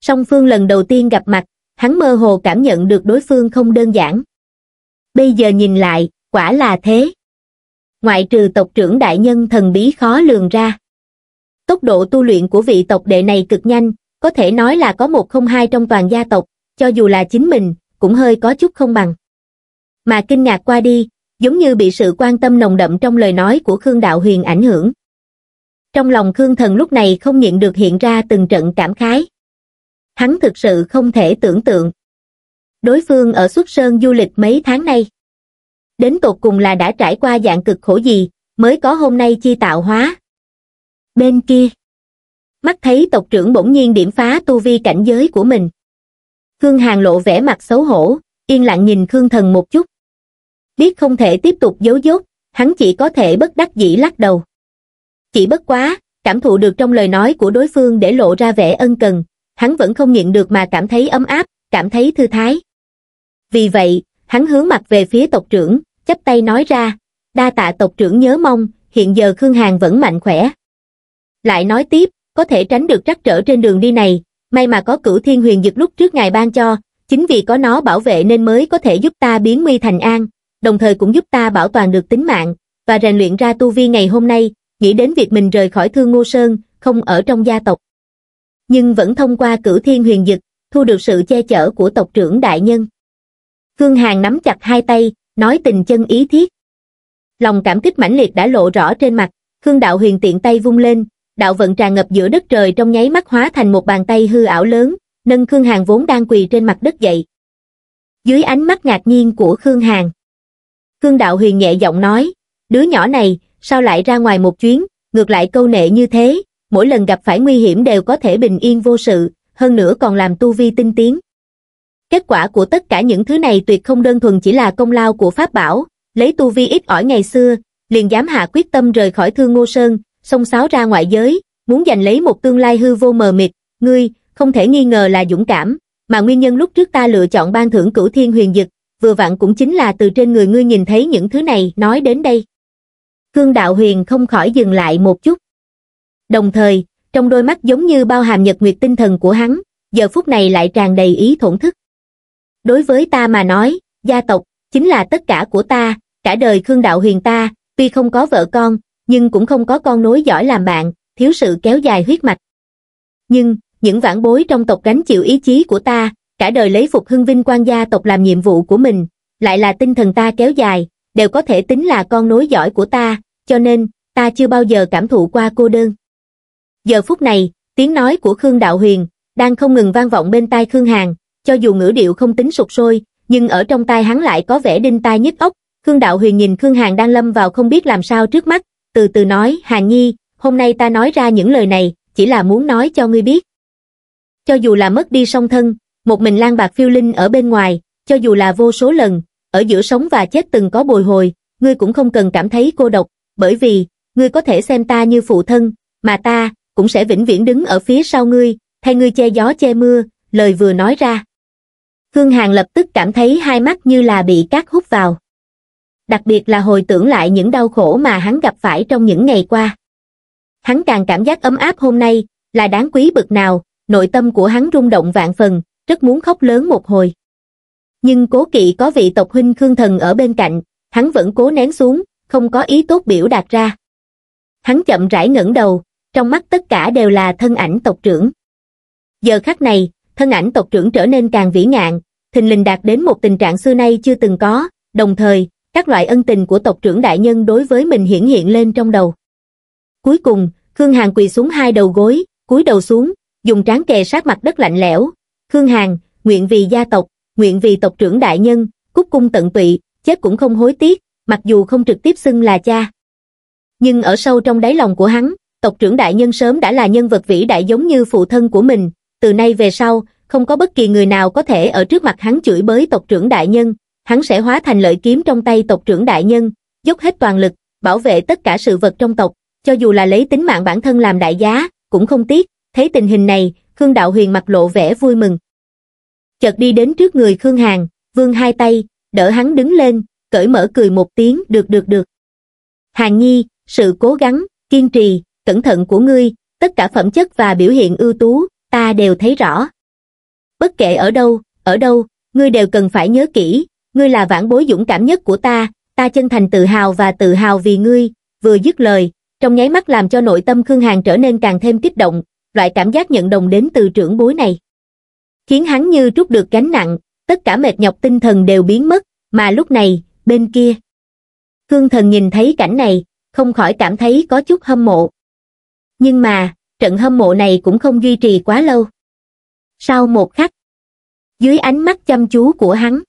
song phương lần đầu tiên gặp mặt, hắn mơ hồ cảm nhận được đối phương không đơn giản. Bây giờ nhìn lại, quả là thế. Ngoại trừ tộc trưởng đại nhân thần bí khó lường ra. Tốc độ tu luyện của vị tộc đệ này cực nhanh, có thể nói là có một không hai trong toàn gia tộc, cho dù là chính mình, cũng hơi có chút không bằng. Mà kinh ngạc qua đi, giống như bị sự quan tâm nồng đậm trong lời nói của Khương Đạo Huyền ảnh hưởng. Trong lòng Khương Thần lúc này không nhịn được hiện ra từng trận cảm khái hắn thực sự không thể tưởng tượng. Đối phương ở xuất sơn du lịch mấy tháng nay. Đến tột cùng là đã trải qua dạng cực khổ gì, mới có hôm nay chi tạo hóa. Bên kia, mắt thấy tộc trưởng bỗng nhiên điểm phá tu vi cảnh giới của mình. Khương Hàng lộ vẻ mặt xấu hổ, yên lặng nhìn Khương Thần một chút. Biết không thể tiếp tục giấu dốt, hắn chỉ có thể bất đắc dĩ lắc đầu. Chỉ bất quá, cảm thụ được trong lời nói của đối phương để lộ ra vẻ ân cần, hắn vẫn không nghiện được mà cảm thấy ấm áp cảm thấy thư thái vì vậy hắn hướng mặt về phía tộc trưởng chắp tay nói ra đa tạ tộc trưởng nhớ mong hiện giờ khương hàng vẫn mạnh khỏe lại nói tiếp có thể tránh được rắc trở trên đường đi này may mà có cửu thiên huyền dực lúc trước ngài ban cho chính vì có nó bảo vệ nên mới có thể giúp ta biến nguy thành an đồng thời cũng giúp ta bảo toàn được tính mạng và rèn luyện ra tu vi ngày hôm nay nghĩ đến việc mình rời khỏi thương ngô sơn không ở trong gia tộc nhưng vẫn thông qua cửu thiên huyền dực, thu được sự che chở của tộc trưởng đại nhân. Khương hàng nắm chặt hai tay, nói tình chân ý thiết. Lòng cảm kích mãnh liệt đã lộ rõ trên mặt, Khương Đạo Huyền tiện tay vung lên, đạo vận tràn ngập giữa đất trời trong nháy mắt hóa thành một bàn tay hư ảo lớn, nâng Khương hàng vốn đang quỳ trên mặt đất dậy. Dưới ánh mắt ngạc nhiên của Khương hàng Khương Đạo Huyền nhẹ giọng nói, đứa nhỏ này, sao lại ra ngoài một chuyến, ngược lại câu nệ như thế, mỗi lần gặp phải nguy hiểm đều có thể bình yên vô sự, hơn nữa còn làm tu vi tinh tiến. Kết quả của tất cả những thứ này tuyệt không đơn thuần chỉ là công lao của Pháp Bảo, lấy tu vi ít ỏi ngày xưa, liền dám hạ quyết tâm rời khỏi Thương Ngô Sơn, xông xáo ra ngoại giới, muốn giành lấy một tương lai hư vô mờ mịt, ngươi, không thể nghi ngờ là dũng cảm, mà nguyên nhân lúc trước ta lựa chọn ban thưởng cửu thiên huyền dực, vừa vặn cũng chính là từ trên người ngươi nhìn thấy những thứ này nói đến đây. Cương Đạo Huyền không khỏi dừng lại một chút đồng thời, trong đôi mắt giống như bao hàm nhật nguyệt tinh thần của hắn, giờ phút này lại tràn đầy ý thổn thức. Đối với ta mà nói, gia tộc, chính là tất cả của ta, cả đời Khương Đạo Huyền ta, tuy không có vợ con, nhưng cũng không có con nối giỏi làm bạn, thiếu sự kéo dài huyết mạch. Nhưng, những vãn bối trong tộc gánh chịu ý chí của ta, cả đời lấy phục hưng vinh quan gia tộc làm nhiệm vụ của mình, lại là tinh thần ta kéo dài, đều có thể tính là con nối giỏi của ta, cho nên, ta chưa bao giờ cảm thụ qua cô đơn. Giờ phút này, tiếng nói của Khương Đạo Huyền đang không ngừng vang vọng bên tai Khương Hàn, cho dù ngữ điệu không tính sụt sôi, nhưng ở trong tai hắn lại có vẻ đinh tai nhức ốc. Khương Đạo Huyền nhìn Khương Hàn đang lâm vào không biết làm sao trước mắt, từ từ nói, Hàn Nhi, hôm nay ta nói ra những lời này, chỉ là muốn nói cho ngươi biết. Cho dù là mất đi song thân, một mình lang bạc phiêu linh ở bên ngoài, cho dù là vô số lần, ở giữa sống và chết từng có bồi hồi, ngươi cũng không cần cảm thấy cô độc, bởi vì, ngươi có thể xem ta như phụ thân, mà ta, cũng sẽ vĩnh viễn đứng ở phía sau ngươi, thay ngươi che gió che mưa, lời vừa nói ra. Khương Hàng lập tức cảm thấy hai mắt như là bị cát hút vào. Đặc biệt là hồi tưởng lại những đau khổ mà hắn gặp phải trong những ngày qua. Hắn càng cảm giác ấm áp hôm nay, là đáng quý bực nào, nội tâm của hắn rung động vạn phần, rất muốn khóc lớn một hồi. Nhưng cố kỵ có vị tộc huynh Khương Thần ở bên cạnh, hắn vẫn cố nén xuống, không có ý tốt biểu đạt ra. Hắn chậm rãi ngẩng đầu, trong mắt tất cả đều là thân ảnh tộc trưởng giờ khắc này thân ảnh tộc trưởng trở nên càng vĩ ngạn thình lình đạt đến một tình trạng xưa nay chưa từng có đồng thời các loại ân tình của tộc trưởng đại nhân đối với mình hiển hiện lên trong đầu cuối cùng khương hàng quỳ xuống hai đầu gối cúi đầu xuống dùng trán kề sát mặt đất lạnh lẽo khương hàng nguyện vì gia tộc nguyện vì tộc trưởng đại nhân cúc cung tận tụy chết cũng không hối tiếc mặc dù không trực tiếp xưng là cha nhưng ở sâu trong đáy lòng của hắn tộc trưởng đại nhân sớm đã là nhân vật vĩ đại giống như phụ thân của mình, từ nay về sau, không có bất kỳ người nào có thể ở trước mặt hắn chửi bới tộc trưởng đại nhân, hắn sẽ hóa thành lợi kiếm trong tay tộc trưởng đại nhân, dốc hết toàn lực, bảo vệ tất cả sự vật trong tộc, cho dù là lấy tính mạng bản thân làm đại giá, cũng không tiếc, thấy tình hình này, Khương Đạo Huyền mặt lộ vẻ vui mừng. Chợt đi đến trước người Khương Hàng, vươn hai tay, đỡ hắn đứng lên, cởi mở cười một tiếng, được được được. Hàng Nhi, sự cố gắng, kiên trì, cẩn thận của ngươi, tất cả phẩm chất và biểu hiện ưu tú, ta đều thấy rõ. Bất kể ở đâu, ở đâu, ngươi đều cần phải nhớ kỹ, ngươi là vãn bối dũng cảm nhất của ta, ta chân thành tự hào và tự hào vì ngươi, vừa dứt lời, trong nháy mắt làm cho nội tâm Khương Hàng trở nên càng thêm kích động, loại cảm giác nhận đồng đến từ trưởng bối này. Khiến hắn như trút được gánh nặng, tất cả mệt nhọc tinh thần đều biến mất, mà lúc này, bên kia. Khương Thần nhìn thấy cảnh này, không khỏi cảm thấy có chút hâm mộ. Nhưng mà, trận hâm mộ này cũng không duy trì quá lâu. Sau một khắc, dưới ánh mắt chăm chú của hắn,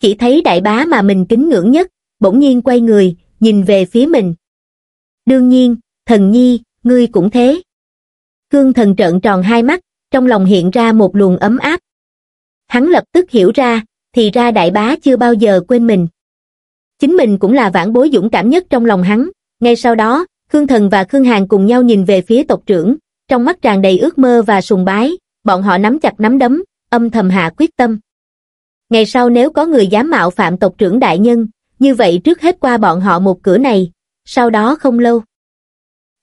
chỉ thấy đại bá mà mình kính ngưỡng nhất, bỗng nhiên quay người, nhìn về phía mình. Đương nhiên, thần nhi, ngươi cũng thế. Cương thần trợn tròn hai mắt, trong lòng hiện ra một luồng ấm áp. Hắn lập tức hiểu ra, thì ra đại bá chưa bao giờ quên mình. Chính mình cũng là vãn bối dũng cảm nhất trong lòng hắn, ngay sau đó, Khương Thần và Khương Hàng cùng nhau nhìn về phía tộc trưởng, trong mắt tràn đầy ước mơ và sùng bái, bọn họ nắm chặt nắm đấm, âm thầm hạ quyết tâm. Ngày sau nếu có người dám mạo phạm tộc trưởng đại nhân, như vậy trước hết qua bọn họ một cửa này, sau đó không lâu.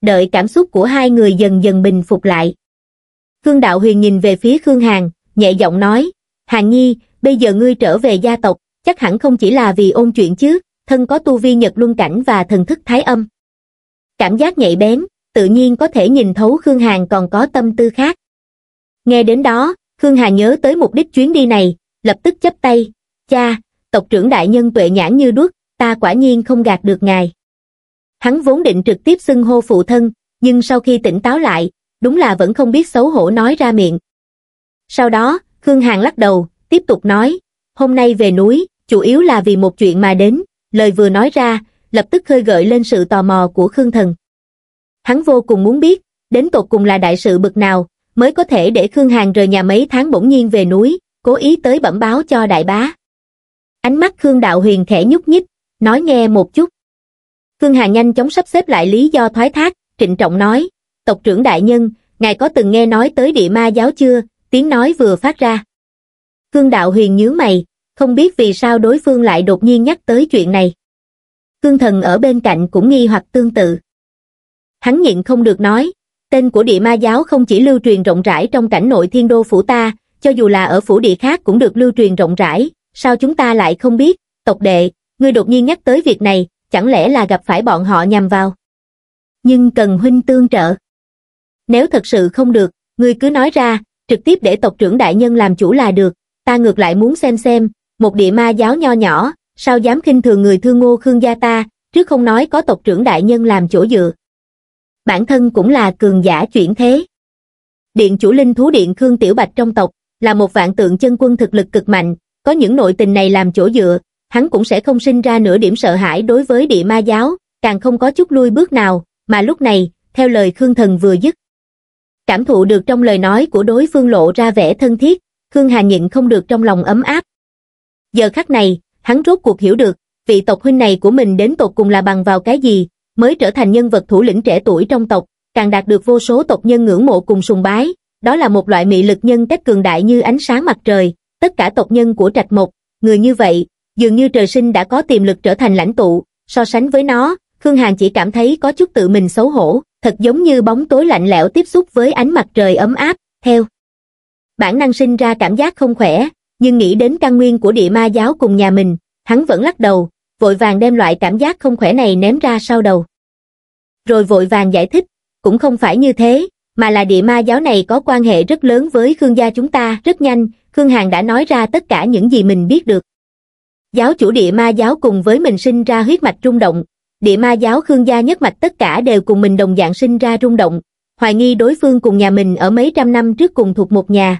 Đợi cảm xúc của hai người dần dần bình phục lại. Khương Đạo Huyền nhìn về phía Khương Hàng, nhẹ giọng nói, Hàng Nhi, bây giờ ngươi trở về gia tộc, chắc hẳn không chỉ là vì ôn chuyện chứ, thân có tu vi nhật luân cảnh và thần thức thái âm cảm giác nhạy bén, tự nhiên có thể nhìn thấu Khương Hàn còn có tâm tư khác. Nghe đến đó, Khương Hà nhớ tới mục đích chuyến đi này, lập tức chấp tay, cha, tộc trưởng đại nhân tuệ nhãn như đuốc, ta quả nhiên không gạt được ngài. Hắn vốn định trực tiếp xưng hô phụ thân, nhưng sau khi tỉnh táo lại, đúng là vẫn không biết xấu hổ nói ra miệng. Sau đó, Khương Hàn lắc đầu, tiếp tục nói, hôm nay về núi, chủ yếu là vì một chuyện mà đến, lời vừa nói ra, lập tức khơi gợi lên sự tò mò của Khương Thần. Hắn vô cùng muốn biết, đến tột cùng là đại sự bực nào, mới có thể để Khương Hàng rời nhà mấy tháng bỗng nhiên về núi, cố ý tới bẩm báo cho đại bá. Ánh mắt Khương Đạo Huyền khẽ nhúc nhích, nói nghe một chút. Khương Hàng nhanh chóng sắp xếp lại lý do thoái thác, trịnh trọng nói, tộc trưởng đại nhân, ngài có từng nghe nói tới địa ma giáo chưa, tiếng nói vừa phát ra. Khương Đạo Huyền nhíu mày, không biết vì sao đối phương lại đột nhiên nhắc tới chuyện này cương thần ở bên cạnh cũng nghi hoặc tương tự. Hắn nhịn không được nói, tên của địa ma giáo không chỉ lưu truyền rộng rãi trong cảnh nội thiên đô phủ ta, cho dù là ở phủ địa khác cũng được lưu truyền rộng rãi, sao chúng ta lại không biết, tộc đệ, ngươi đột nhiên nhắc tới việc này, chẳng lẽ là gặp phải bọn họ nhằm vào. Nhưng cần huynh tương trợ. Nếu thật sự không được, ngươi cứ nói ra, trực tiếp để tộc trưởng đại nhân làm chủ là được, ta ngược lại muốn xem xem, một địa ma giáo nho nhỏ, sao dám khinh thường người thương ngô khương gia ta, trước không nói có tộc trưởng đại nhân làm chỗ dựa. Bản thân cũng là cường giả chuyển thế. Điện chủ linh thú điện Khương Tiểu Bạch trong tộc, là một vạn tượng chân quân thực lực cực mạnh, có những nội tình này làm chỗ dựa, hắn cũng sẽ không sinh ra nửa điểm sợ hãi đối với địa ma giáo, càng không có chút lui bước nào, mà lúc này, theo lời Khương Thần vừa dứt. Cảm thụ được trong lời nói của đối phương lộ ra vẻ thân thiết, Khương Hà nhịn không được trong lòng ấm áp. Giờ khắc này, hắn rốt cuộc hiểu được, vị tộc huynh này của mình đến tột cùng là bằng vào cái gì, mới trở thành nhân vật thủ lĩnh trẻ tuổi trong tộc, càng đạt được vô số tộc nhân ngưỡng mộ cùng sùng bái, đó là một loại mị lực nhân cách cường đại như ánh sáng mặt trời, tất cả tộc nhân của Trạch Mộc, người như vậy, dường như trời sinh đã có tiềm lực trở thành lãnh tụ, so sánh với nó, Khương Hàn chỉ cảm thấy có chút tự mình xấu hổ, thật giống như bóng tối lạnh lẽo tiếp xúc với ánh mặt trời ấm áp, theo. Bản năng sinh ra cảm giác không khỏe, nhưng nghĩ đến căn nguyên của địa ma giáo cùng nhà mình, hắn vẫn lắc đầu, vội vàng đem loại cảm giác không khỏe này ném ra sau đầu. Rồi vội vàng giải thích, cũng không phải như thế, mà là địa ma giáo này có quan hệ rất lớn với Khương gia chúng ta, rất nhanh, Khương hàng đã nói ra tất cả những gì mình biết được. Giáo chủ địa ma giáo cùng với mình sinh ra huyết mạch rung động, địa ma giáo Khương gia nhất mạch tất cả đều cùng mình đồng dạng sinh ra rung động, hoài nghi đối phương cùng nhà mình ở mấy trăm năm trước cùng thuộc một nhà,